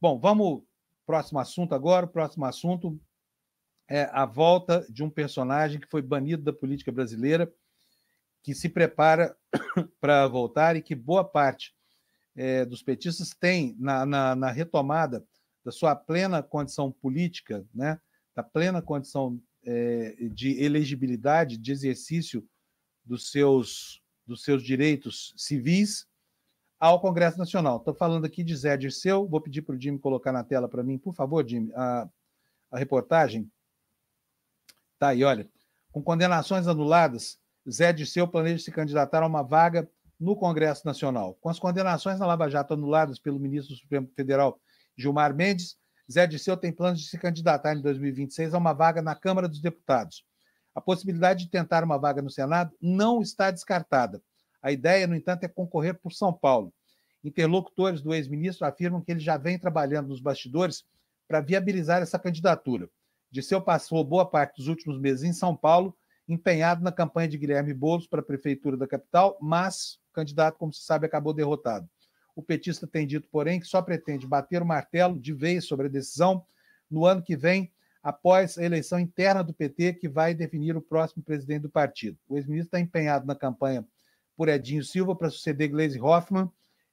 Bom, vamos próximo assunto agora, próximo assunto, é, a volta de um personagem que foi banido da política brasileira, que se prepara para voltar e que boa parte é, dos petistas tem na, na, na, retomada da sua plena condição política, né, da plena condição é, de elegibilidade, de exercício dos seus, dos seus direitos civis ao Congresso Nacional. Estou falando aqui de Zé Dirceu, vou pedir para o Jimmy colocar na tela para mim, por favor, Jimmy, a, a reportagem Tá aí, olha. Com condenações anuladas, Zé Disseu planeja se candidatar a uma vaga no Congresso Nacional. Com as condenações na Lava Jato anuladas pelo ministro do Supremo Federal, Gilmar Mendes, Zé Disseu tem planos de se candidatar em 2026 a uma vaga na Câmara dos Deputados. A possibilidade de tentar uma vaga no Senado não está descartada. A ideia, no entanto, é concorrer por São Paulo. Interlocutores do ex-ministro afirmam que ele já vem trabalhando nos bastidores para viabilizar essa candidatura de seu passou boa parte dos últimos meses em São Paulo, empenhado na campanha de Guilherme Boulos para a prefeitura da capital, mas o candidato, como se sabe, acabou derrotado. O petista tem dito, porém, que só pretende bater o martelo de vez sobre a decisão no ano que vem, após a eleição interna do PT, que vai definir o próximo presidente do partido. O ex-ministro está empenhado na campanha por Edinho Silva para suceder Gleisi Hoffmann.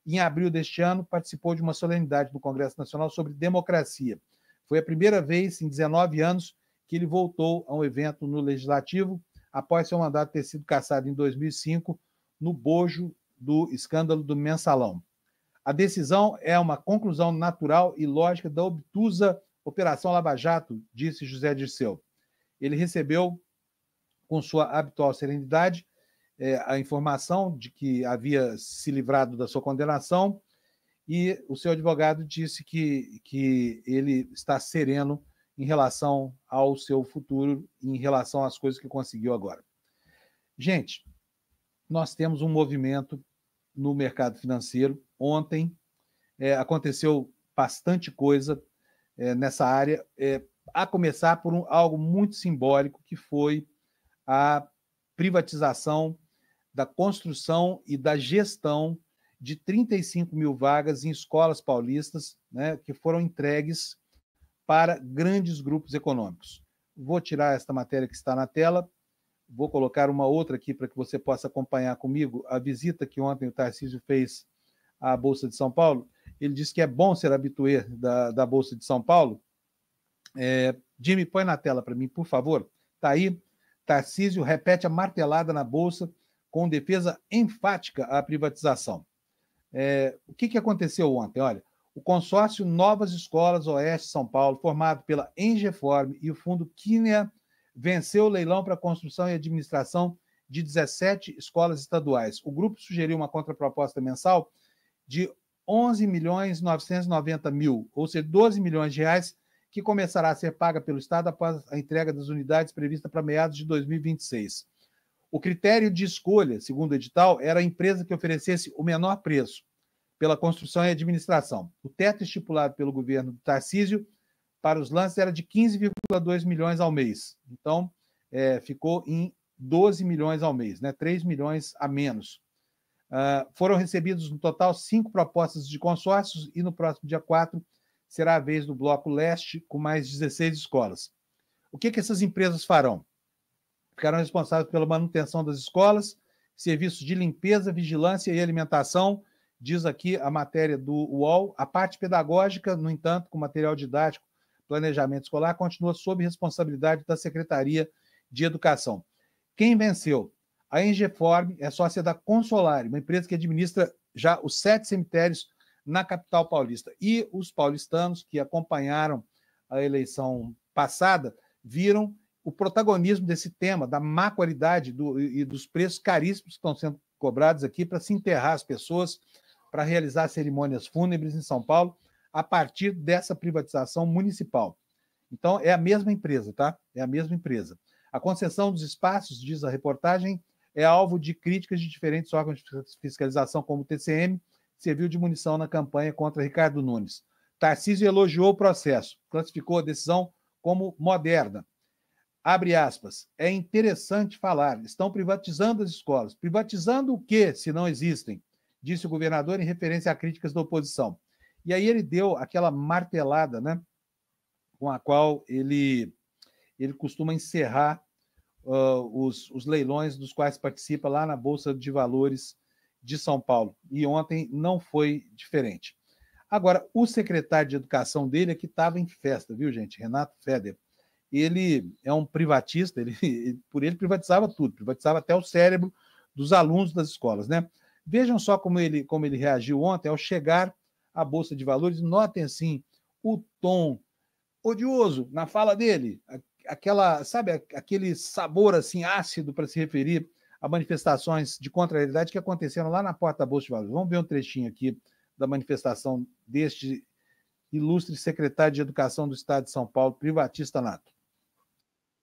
Em abril deste ano, participou de uma solenidade no Congresso Nacional sobre democracia. Foi a primeira vez em 19 anos que ele voltou a um evento no Legislativo, após seu mandato ter sido cassado em 2005, no bojo do escândalo do mensalão. A decisão é uma conclusão natural e lógica da obtusa Operação Lava Jato, disse José Dirceu. Ele recebeu, com sua habitual serenidade, eh, a informação de que havia se livrado da sua condenação e o seu advogado disse que, que ele está sereno em relação ao seu futuro, em relação às coisas que conseguiu agora. Gente, nós temos um movimento no mercado financeiro. Ontem é, aconteceu bastante coisa é, nessa área, é, a começar por um, algo muito simbólico, que foi a privatização da construção e da gestão de 35 mil vagas em escolas paulistas, né, que foram entregues para grandes grupos econômicos. Vou tirar esta matéria que está na tela, vou colocar uma outra aqui para que você possa acompanhar comigo a visita que ontem o Tarcísio fez à Bolsa de São Paulo. Ele disse que é bom ser habituê da, da Bolsa de São Paulo. É, Jimmy, põe na tela para mim, por favor. Está aí. Tarcísio repete a martelada na Bolsa com defesa enfática à privatização. É, o que, que aconteceu ontem? Olha, o consórcio Novas Escolas Oeste São Paulo, formado pela Engeform e o fundo Quínia, venceu o leilão para a construção e administração de 17 escolas estaduais. O grupo sugeriu uma contraproposta mensal de 11 milhões 990 mil, ou seja, 12 milhões de reais, que começará a ser paga pelo Estado após a entrega das unidades prevista para meados de 2026. O critério de escolha, segundo o edital, era a empresa que oferecesse o menor preço pela construção e administração. O teto estipulado pelo governo do Tarcísio para os lances era de 15,2 milhões ao mês. Então, é, ficou em 12 milhões ao mês, né? 3 milhões a menos. Uh, foram recebidos no total cinco propostas de consórcios e no próximo dia 4 será a vez do Bloco Leste, com mais 16 escolas. O que, que essas empresas farão? ficarão responsáveis pela manutenção das escolas, serviços de limpeza, vigilância e alimentação, diz aqui a matéria do UOL. A parte pedagógica, no entanto, com material didático, planejamento escolar, continua sob responsabilidade da Secretaria de Educação. Quem venceu? A Engeform é sócia da Consolare, uma empresa que administra já os sete cemitérios na capital paulista. E os paulistanos que acompanharam a eleição passada viram o protagonismo desse tema, da má qualidade do, e dos preços caríssimos que estão sendo cobrados aqui para se enterrar as pessoas, para realizar cerimônias fúnebres em São Paulo, a partir dessa privatização municipal. Então, é a mesma empresa, tá? É a mesma empresa. A concessão dos espaços, diz a reportagem, é alvo de críticas de diferentes órgãos de fiscalização, como o TCM, serviu de munição na campanha contra Ricardo Nunes. Tarcísio elogiou o processo, classificou a decisão como moderna abre aspas, é interessante falar, estão privatizando as escolas. Privatizando o quê, se não existem? Disse o governador em referência a críticas da oposição. E aí ele deu aquela martelada, né? Com a qual ele, ele costuma encerrar uh, os, os leilões dos quais participa lá na Bolsa de Valores de São Paulo. E ontem não foi diferente. Agora, o secretário de Educação dele é que estava em festa, viu, gente? Renato Feder ele é um privatista, ele, por ele privatizava tudo, privatizava até o cérebro dos alunos das escolas, né? Vejam só como ele, como ele reagiu ontem ao chegar à Bolsa de Valores. Notem, assim, o tom odioso na fala dele, aquela, sabe, aquele sabor, assim, ácido para se referir a manifestações de contrariedade que aconteceram lá na porta da Bolsa de Valores. Vamos ver um trechinho aqui da manifestação deste ilustre secretário de Educação do Estado de São Paulo, privatista nato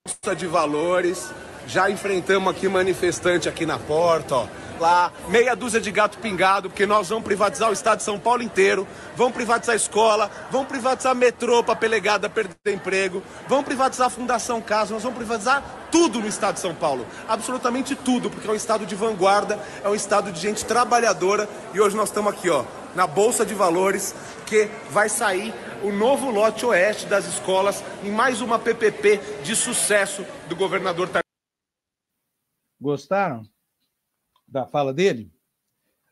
bolsa de valores. Já enfrentamos aqui manifestante aqui na porta, ó. Lá, meia dúzia de gato pingado, porque nós vamos privatizar o estado de São Paulo inteiro, vamos privatizar a escola, vamos privatizar metrô para pelegada perder emprego, vamos privatizar a Fundação Casa, nós vamos privatizar tudo no estado de São Paulo, absolutamente tudo, porque é um estado de vanguarda, é um estado de gente trabalhadora e hoje nós estamos aqui, ó, na bolsa de valores que vai sair o novo lote oeste das escolas em mais uma PPP de sucesso do governador Gostaram da fala dele?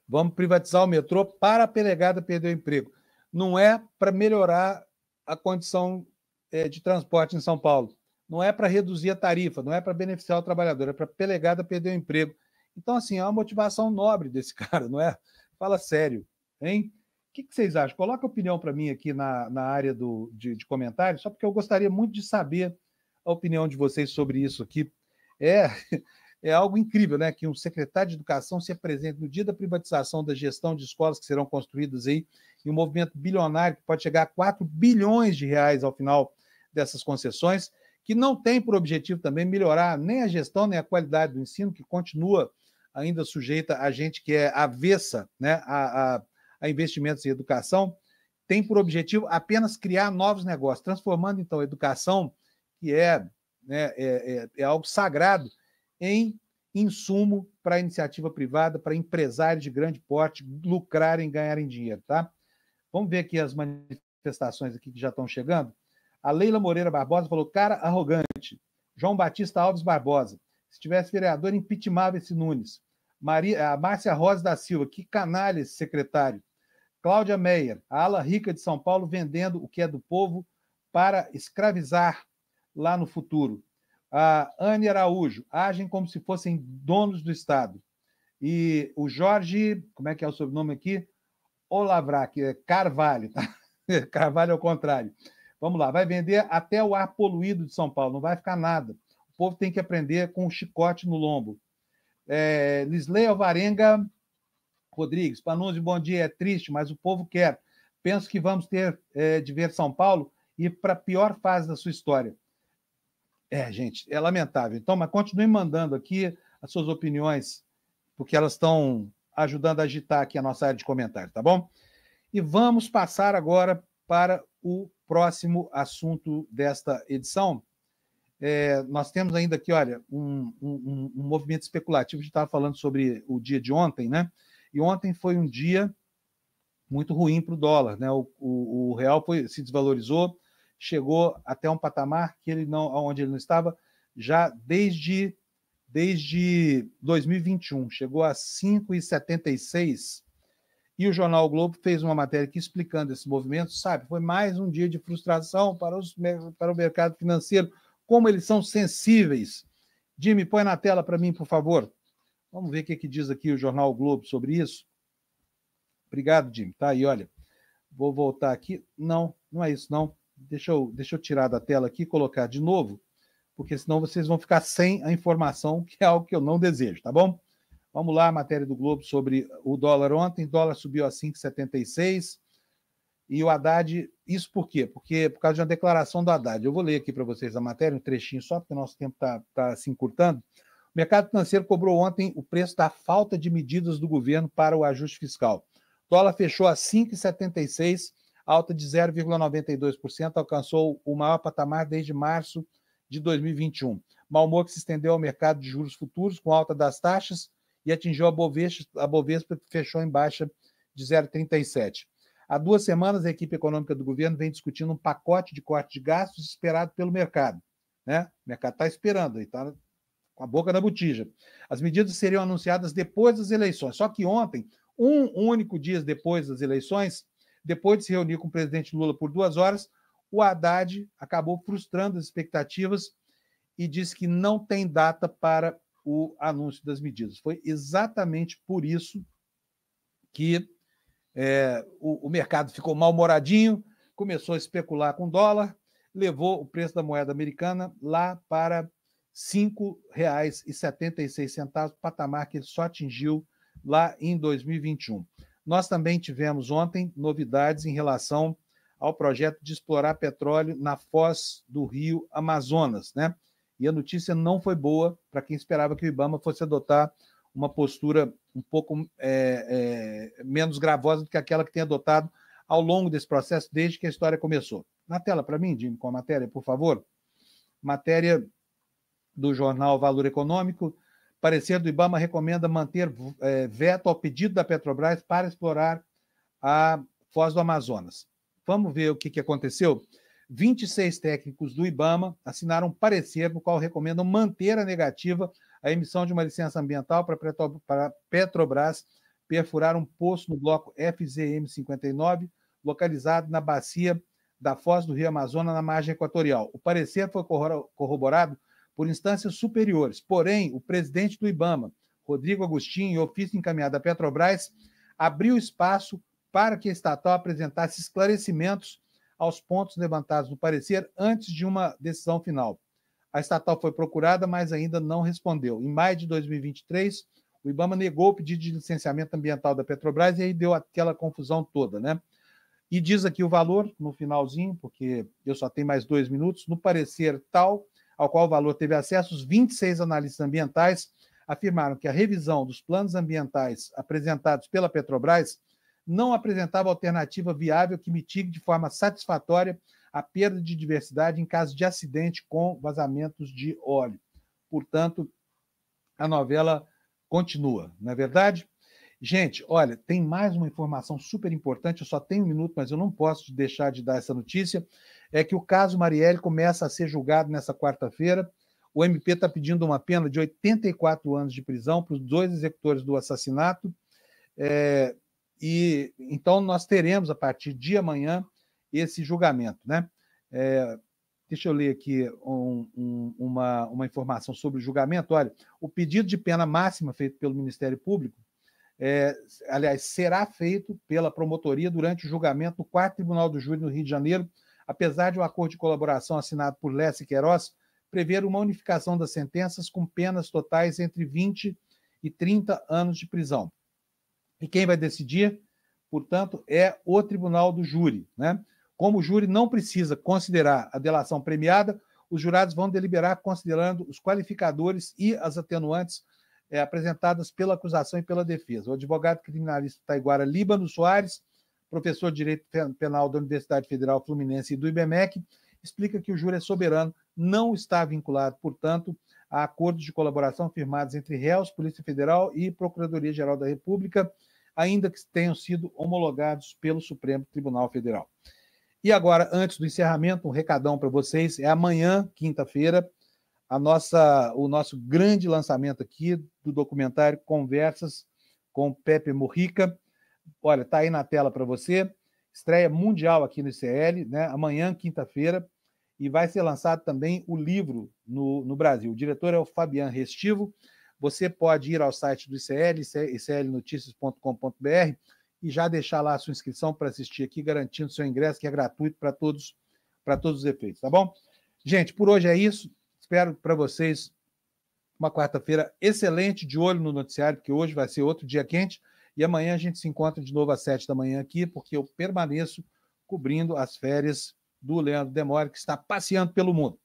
Vamos privatizar o metrô para a pelegada perder o emprego. Não é para melhorar a condição é, de transporte em São Paulo. Não é para reduzir a tarifa, não é para beneficiar o trabalhador, é para a pelegada perder o emprego. Então, assim, é uma motivação nobre desse cara, não é? Fala sério, hein? O que, que vocês acham? Coloca opinião para mim aqui na, na área do, de, de comentários, só porque eu gostaria muito de saber a opinião de vocês sobre isso aqui. É, é algo incrível, né? Que um secretário de educação se apresente no dia da privatização da gestão de escolas que serão construídas aí, em um movimento bilionário que pode chegar a 4 bilhões de reais ao final dessas concessões, que não tem por objetivo também melhorar nem a gestão nem a qualidade do ensino, que continua ainda sujeita a gente que é avessa né, a, a a investimentos em educação, tem por objetivo apenas criar novos negócios, transformando então a educação, que é, né, é, é, é algo sagrado, em insumo para a iniciativa privada, para empresários de grande porte lucrarem, ganharem dinheiro, tá? Vamos ver aqui as manifestações aqui que já estão chegando. A Leila Moreira Barbosa falou: "Cara arrogante". João Batista Alves Barbosa: "Se tivesse vereador, impeachmentava esse Nunes". Maria, a Márcia Rosa da Silva: "Que canalha esse secretário". Cláudia Meyer, a ala rica de São Paulo vendendo o que é do povo para escravizar lá no futuro. A Anne Araújo, agem como se fossem donos do Estado. E o Jorge, como é que é o sobrenome aqui? Olavrac, é Carvalho, tá? Carvalho ao é contrário. Vamos lá, vai vender até o ar poluído de São Paulo, não vai ficar nada. O povo tem que aprender com o chicote no lombo. É, Lisley Alvarenga, Rodrigues. Panunzi, bom dia. É triste, mas o povo quer. Penso que vamos ter é, de ver São Paulo ir para a pior fase da sua história. É, gente, é lamentável. Então, mas continue mandando aqui as suas opiniões, porque elas estão ajudando a agitar aqui a nossa área de comentário, tá bom? E vamos passar agora para o próximo assunto desta edição. É, nós temos ainda aqui, olha, um, um, um movimento especulativo. A gente estava falando sobre o dia de ontem, né? E ontem foi um dia muito ruim para o dólar, né? O, o, o real foi, se desvalorizou, chegou até um patamar que ele não, onde ele não estava já desde desde 2021, chegou a 5,76. E o jornal o Globo fez uma matéria aqui explicando esse movimento, sabe? Foi mais um dia de frustração para, os, para o mercado financeiro, como eles são sensíveis. Jimmy, põe na tela para mim, por favor. Vamos ver o que, é que diz aqui o Jornal o Globo sobre isso. Obrigado, Jim. Tá aí, olha. Vou voltar aqui. Não, não é isso, não. Deixa eu, deixa eu tirar da tela aqui e colocar de novo, porque senão vocês vão ficar sem a informação, que é algo que eu não desejo, tá bom? Vamos lá, matéria do Globo sobre o dólar ontem. O dólar subiu a 5,76 e o Haddad. Isso por quê? Porque por causa de uma declaração do Haddad. Eu vou ler aqui para vocês a matéria, um trechinho só, porque nosso tempo está tá se encurtando. O mercado financeiro cobrou ontem o preço da falta de medidas do governo para o ajuste fiscal. O dólar fechou a 5,76, alta de 0,92%, alcançou o maior patamar desde março de 2021. Malmor que se estendeu ao mercado de juros futuros com alta das taxas e atingiu a Bovespa, a Bovespa que fechou em baixa de 0,37. Há duas semanas, a equipe econômica do governo vem discutindo um pacote de corte de gastos esperado pelo mercado. Né? O mercado está esperando, está com a boca da botija. As medidas seriam anunciadas depois das eleições. Só que ontem, um único dia depois das eleições, depois de se reunir com o presidente Lula por duas horas, o Haddad acabou frustrando as expectativas e disse que não tem data para o anúncio das medidas. Foi exatamente por isso que é, o, o, mercado ficou mal-humoradinho, começou a especular com dólar, levou o preço da moeda americana lá para R$ 5,76, patamar que ele só atingiu lá em 2021. Nós também tivemos ontem novidades em relação ao projeto de explorar petróleo na foz do Rio Amazonas, né? E a notícia não foi boa para quem esperava que o Ibama fosse adotar uma postura um pouco é, é, menos gravosa do que aquela que tem adotado ao longo desse processo, desde que a história começou. Na tela para mim, Jim, com a matéria, por favor. Matéria do jornal Valor Econômico, parecer do Ibama recomenda manter é, veto ao pedido da Petrobras para explorar a Foz do Amazonas. Vamos ver o que, que aconteceu? 26 técnicos do Ibama assinaram um parecer no qual recomendam manter a negativa à emissão de uma licença ambiental para a Petrobras perfurar um poço no bloco FZM59, localizado na bacia da foz do Rio Amazonas, na margem equatorial. O parecer foi corroborado por instâncias superiores. Porém, o presidente do Ibama, Rodrigo Agostinho, em ofício encaminhado à Petrobras, abriu espaço para que a estatal apresentasse esclarecimentos aos pontos levantados no parecer antes de uma decisão final. A estatal foi procurada, mas ainda não respondeu. Em maio de 2023, o Ibama negou o pedido de licenciamento ambiental da Petrobras e aí deu aquela confusão toda, né? E diz aqui o valor, no finalzinho, porque eu só tenho mais dois minutos, no parecer tal, ao qual o valor teve acesso, os 26 analistas ambientais afirmaram que a revisão dos planos ambientais apresentados pela Petrobras não apresentava alternativa viável que mitigue de forma satisfatória a perda de diversidade em caso de acidente com vazamentos de óleo. Portanto, a novela continua, não é verdade? Gente, olha, tem mais uma informação super importante. Eu só tenho um minuto, mas eu não posso deixar de dar essa notícia é que o caso Marielle começa a ser julgado nessa quarta-feira. O MP está pedindo uma pena de 84 anos de prisão para os dois executores do assassinato. É, e então nós teremos a partir de amanhã esse julgamento, né? É, deixa eu ler aqui um, um, uma, uma informação sobre o julgamento. Olha, o pedido de pena máxima feito pelo Ministério Público é, aliás, será feito pela promotoria durante o julgamento do 4 Tribunal do Júri no Rio de Janeiro, apesar de o um acordo de colaboração assinado por Lessa e Queiroz prever uma unificação das sentenças com penas totais entre 20 e 30 anos de prisão. E quem vai decidir, portanto, é o tribunal do júri. Né? Como o júri não precisa considerar a delação premiada, os jurados vão deliberar considerando os qualificadores e as atenuantes é, apresentadas pela acusação e pela defesa. O advogado criminalista Taiguara Líbano Soares professor de Direito Penal da Universidade Federal Fluminense e do IBMEC, explica que o júri é soberano, não está vinculado, portanto, a acordos de colaboração firmados entre réus, Polícia Federal e Procuradoria-Geral da República, ainda que tenham sido homologados pelo Supremo Tribunal Federal. E agora, antes do encerramento, um recadão para vocês. É amanhã, quinta-feira, a nossa, o nosso grande lançamento aqui do documentário Conversas com Pepe Morrica, olha, está aí na tela para você. Estreia mundial aqui no ICL, né? Amanhã, quinta-feira, e vai ser lançado também o livro no, no Brasil. O diretor é o Fabiano Restivo. Você pode ir ao site do ICL, iclnoticias.com.br, e já deixar lá a sua inscrição para assistir aqui, garantindo seu ingresso, que é gratuito para todos, para todos os efeitos, tá bom? Gente, por hoje é isso. Espero para vocês uma quarta-feira excelente, de olho no noticiário, porque hoje vai ser outro dia quente. E amanhã a gente se encontra de novo às sete da manhã aqui, porque eu permaneço cobrindo as férias do Leandro Demore, que está passeando pelo mundo.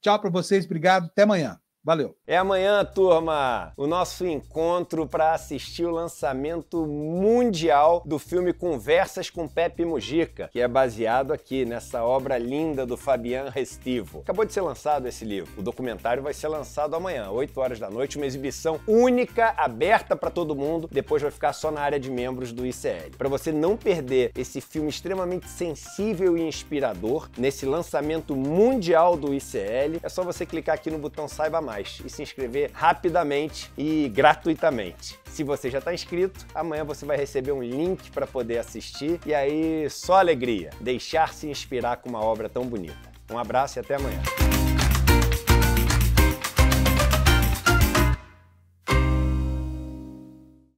Tchau para vocês, obrigado, até amanhã. Valeu. É amanhã, turma, o nosso encontro para assistir o lançamento mundial do filme Conversas com Pepe Mujica, que é baseado aqui nessa obra linda do Fabian Restivo. Acabou de ser lançado esse livro. O documentário vai ser lançado amanhã, 8 horas da noite, uma exibição única, aberta para todo mundo. Depois vai ficar só na área de membros do ICL. Para você não perder esse filme extremamente sensível e inspirador nesse lançamento mundial do ICL, é só você clicar aqui no botão Saiba Mais mais e se inscrever rapidamente e gratuitamente. Se você já está inscrito, amanhã você vai receber um link para poder assistir e aí só alegria, deixar-se inspirar com uma obra tão bonita. Um abraço e até amanhã.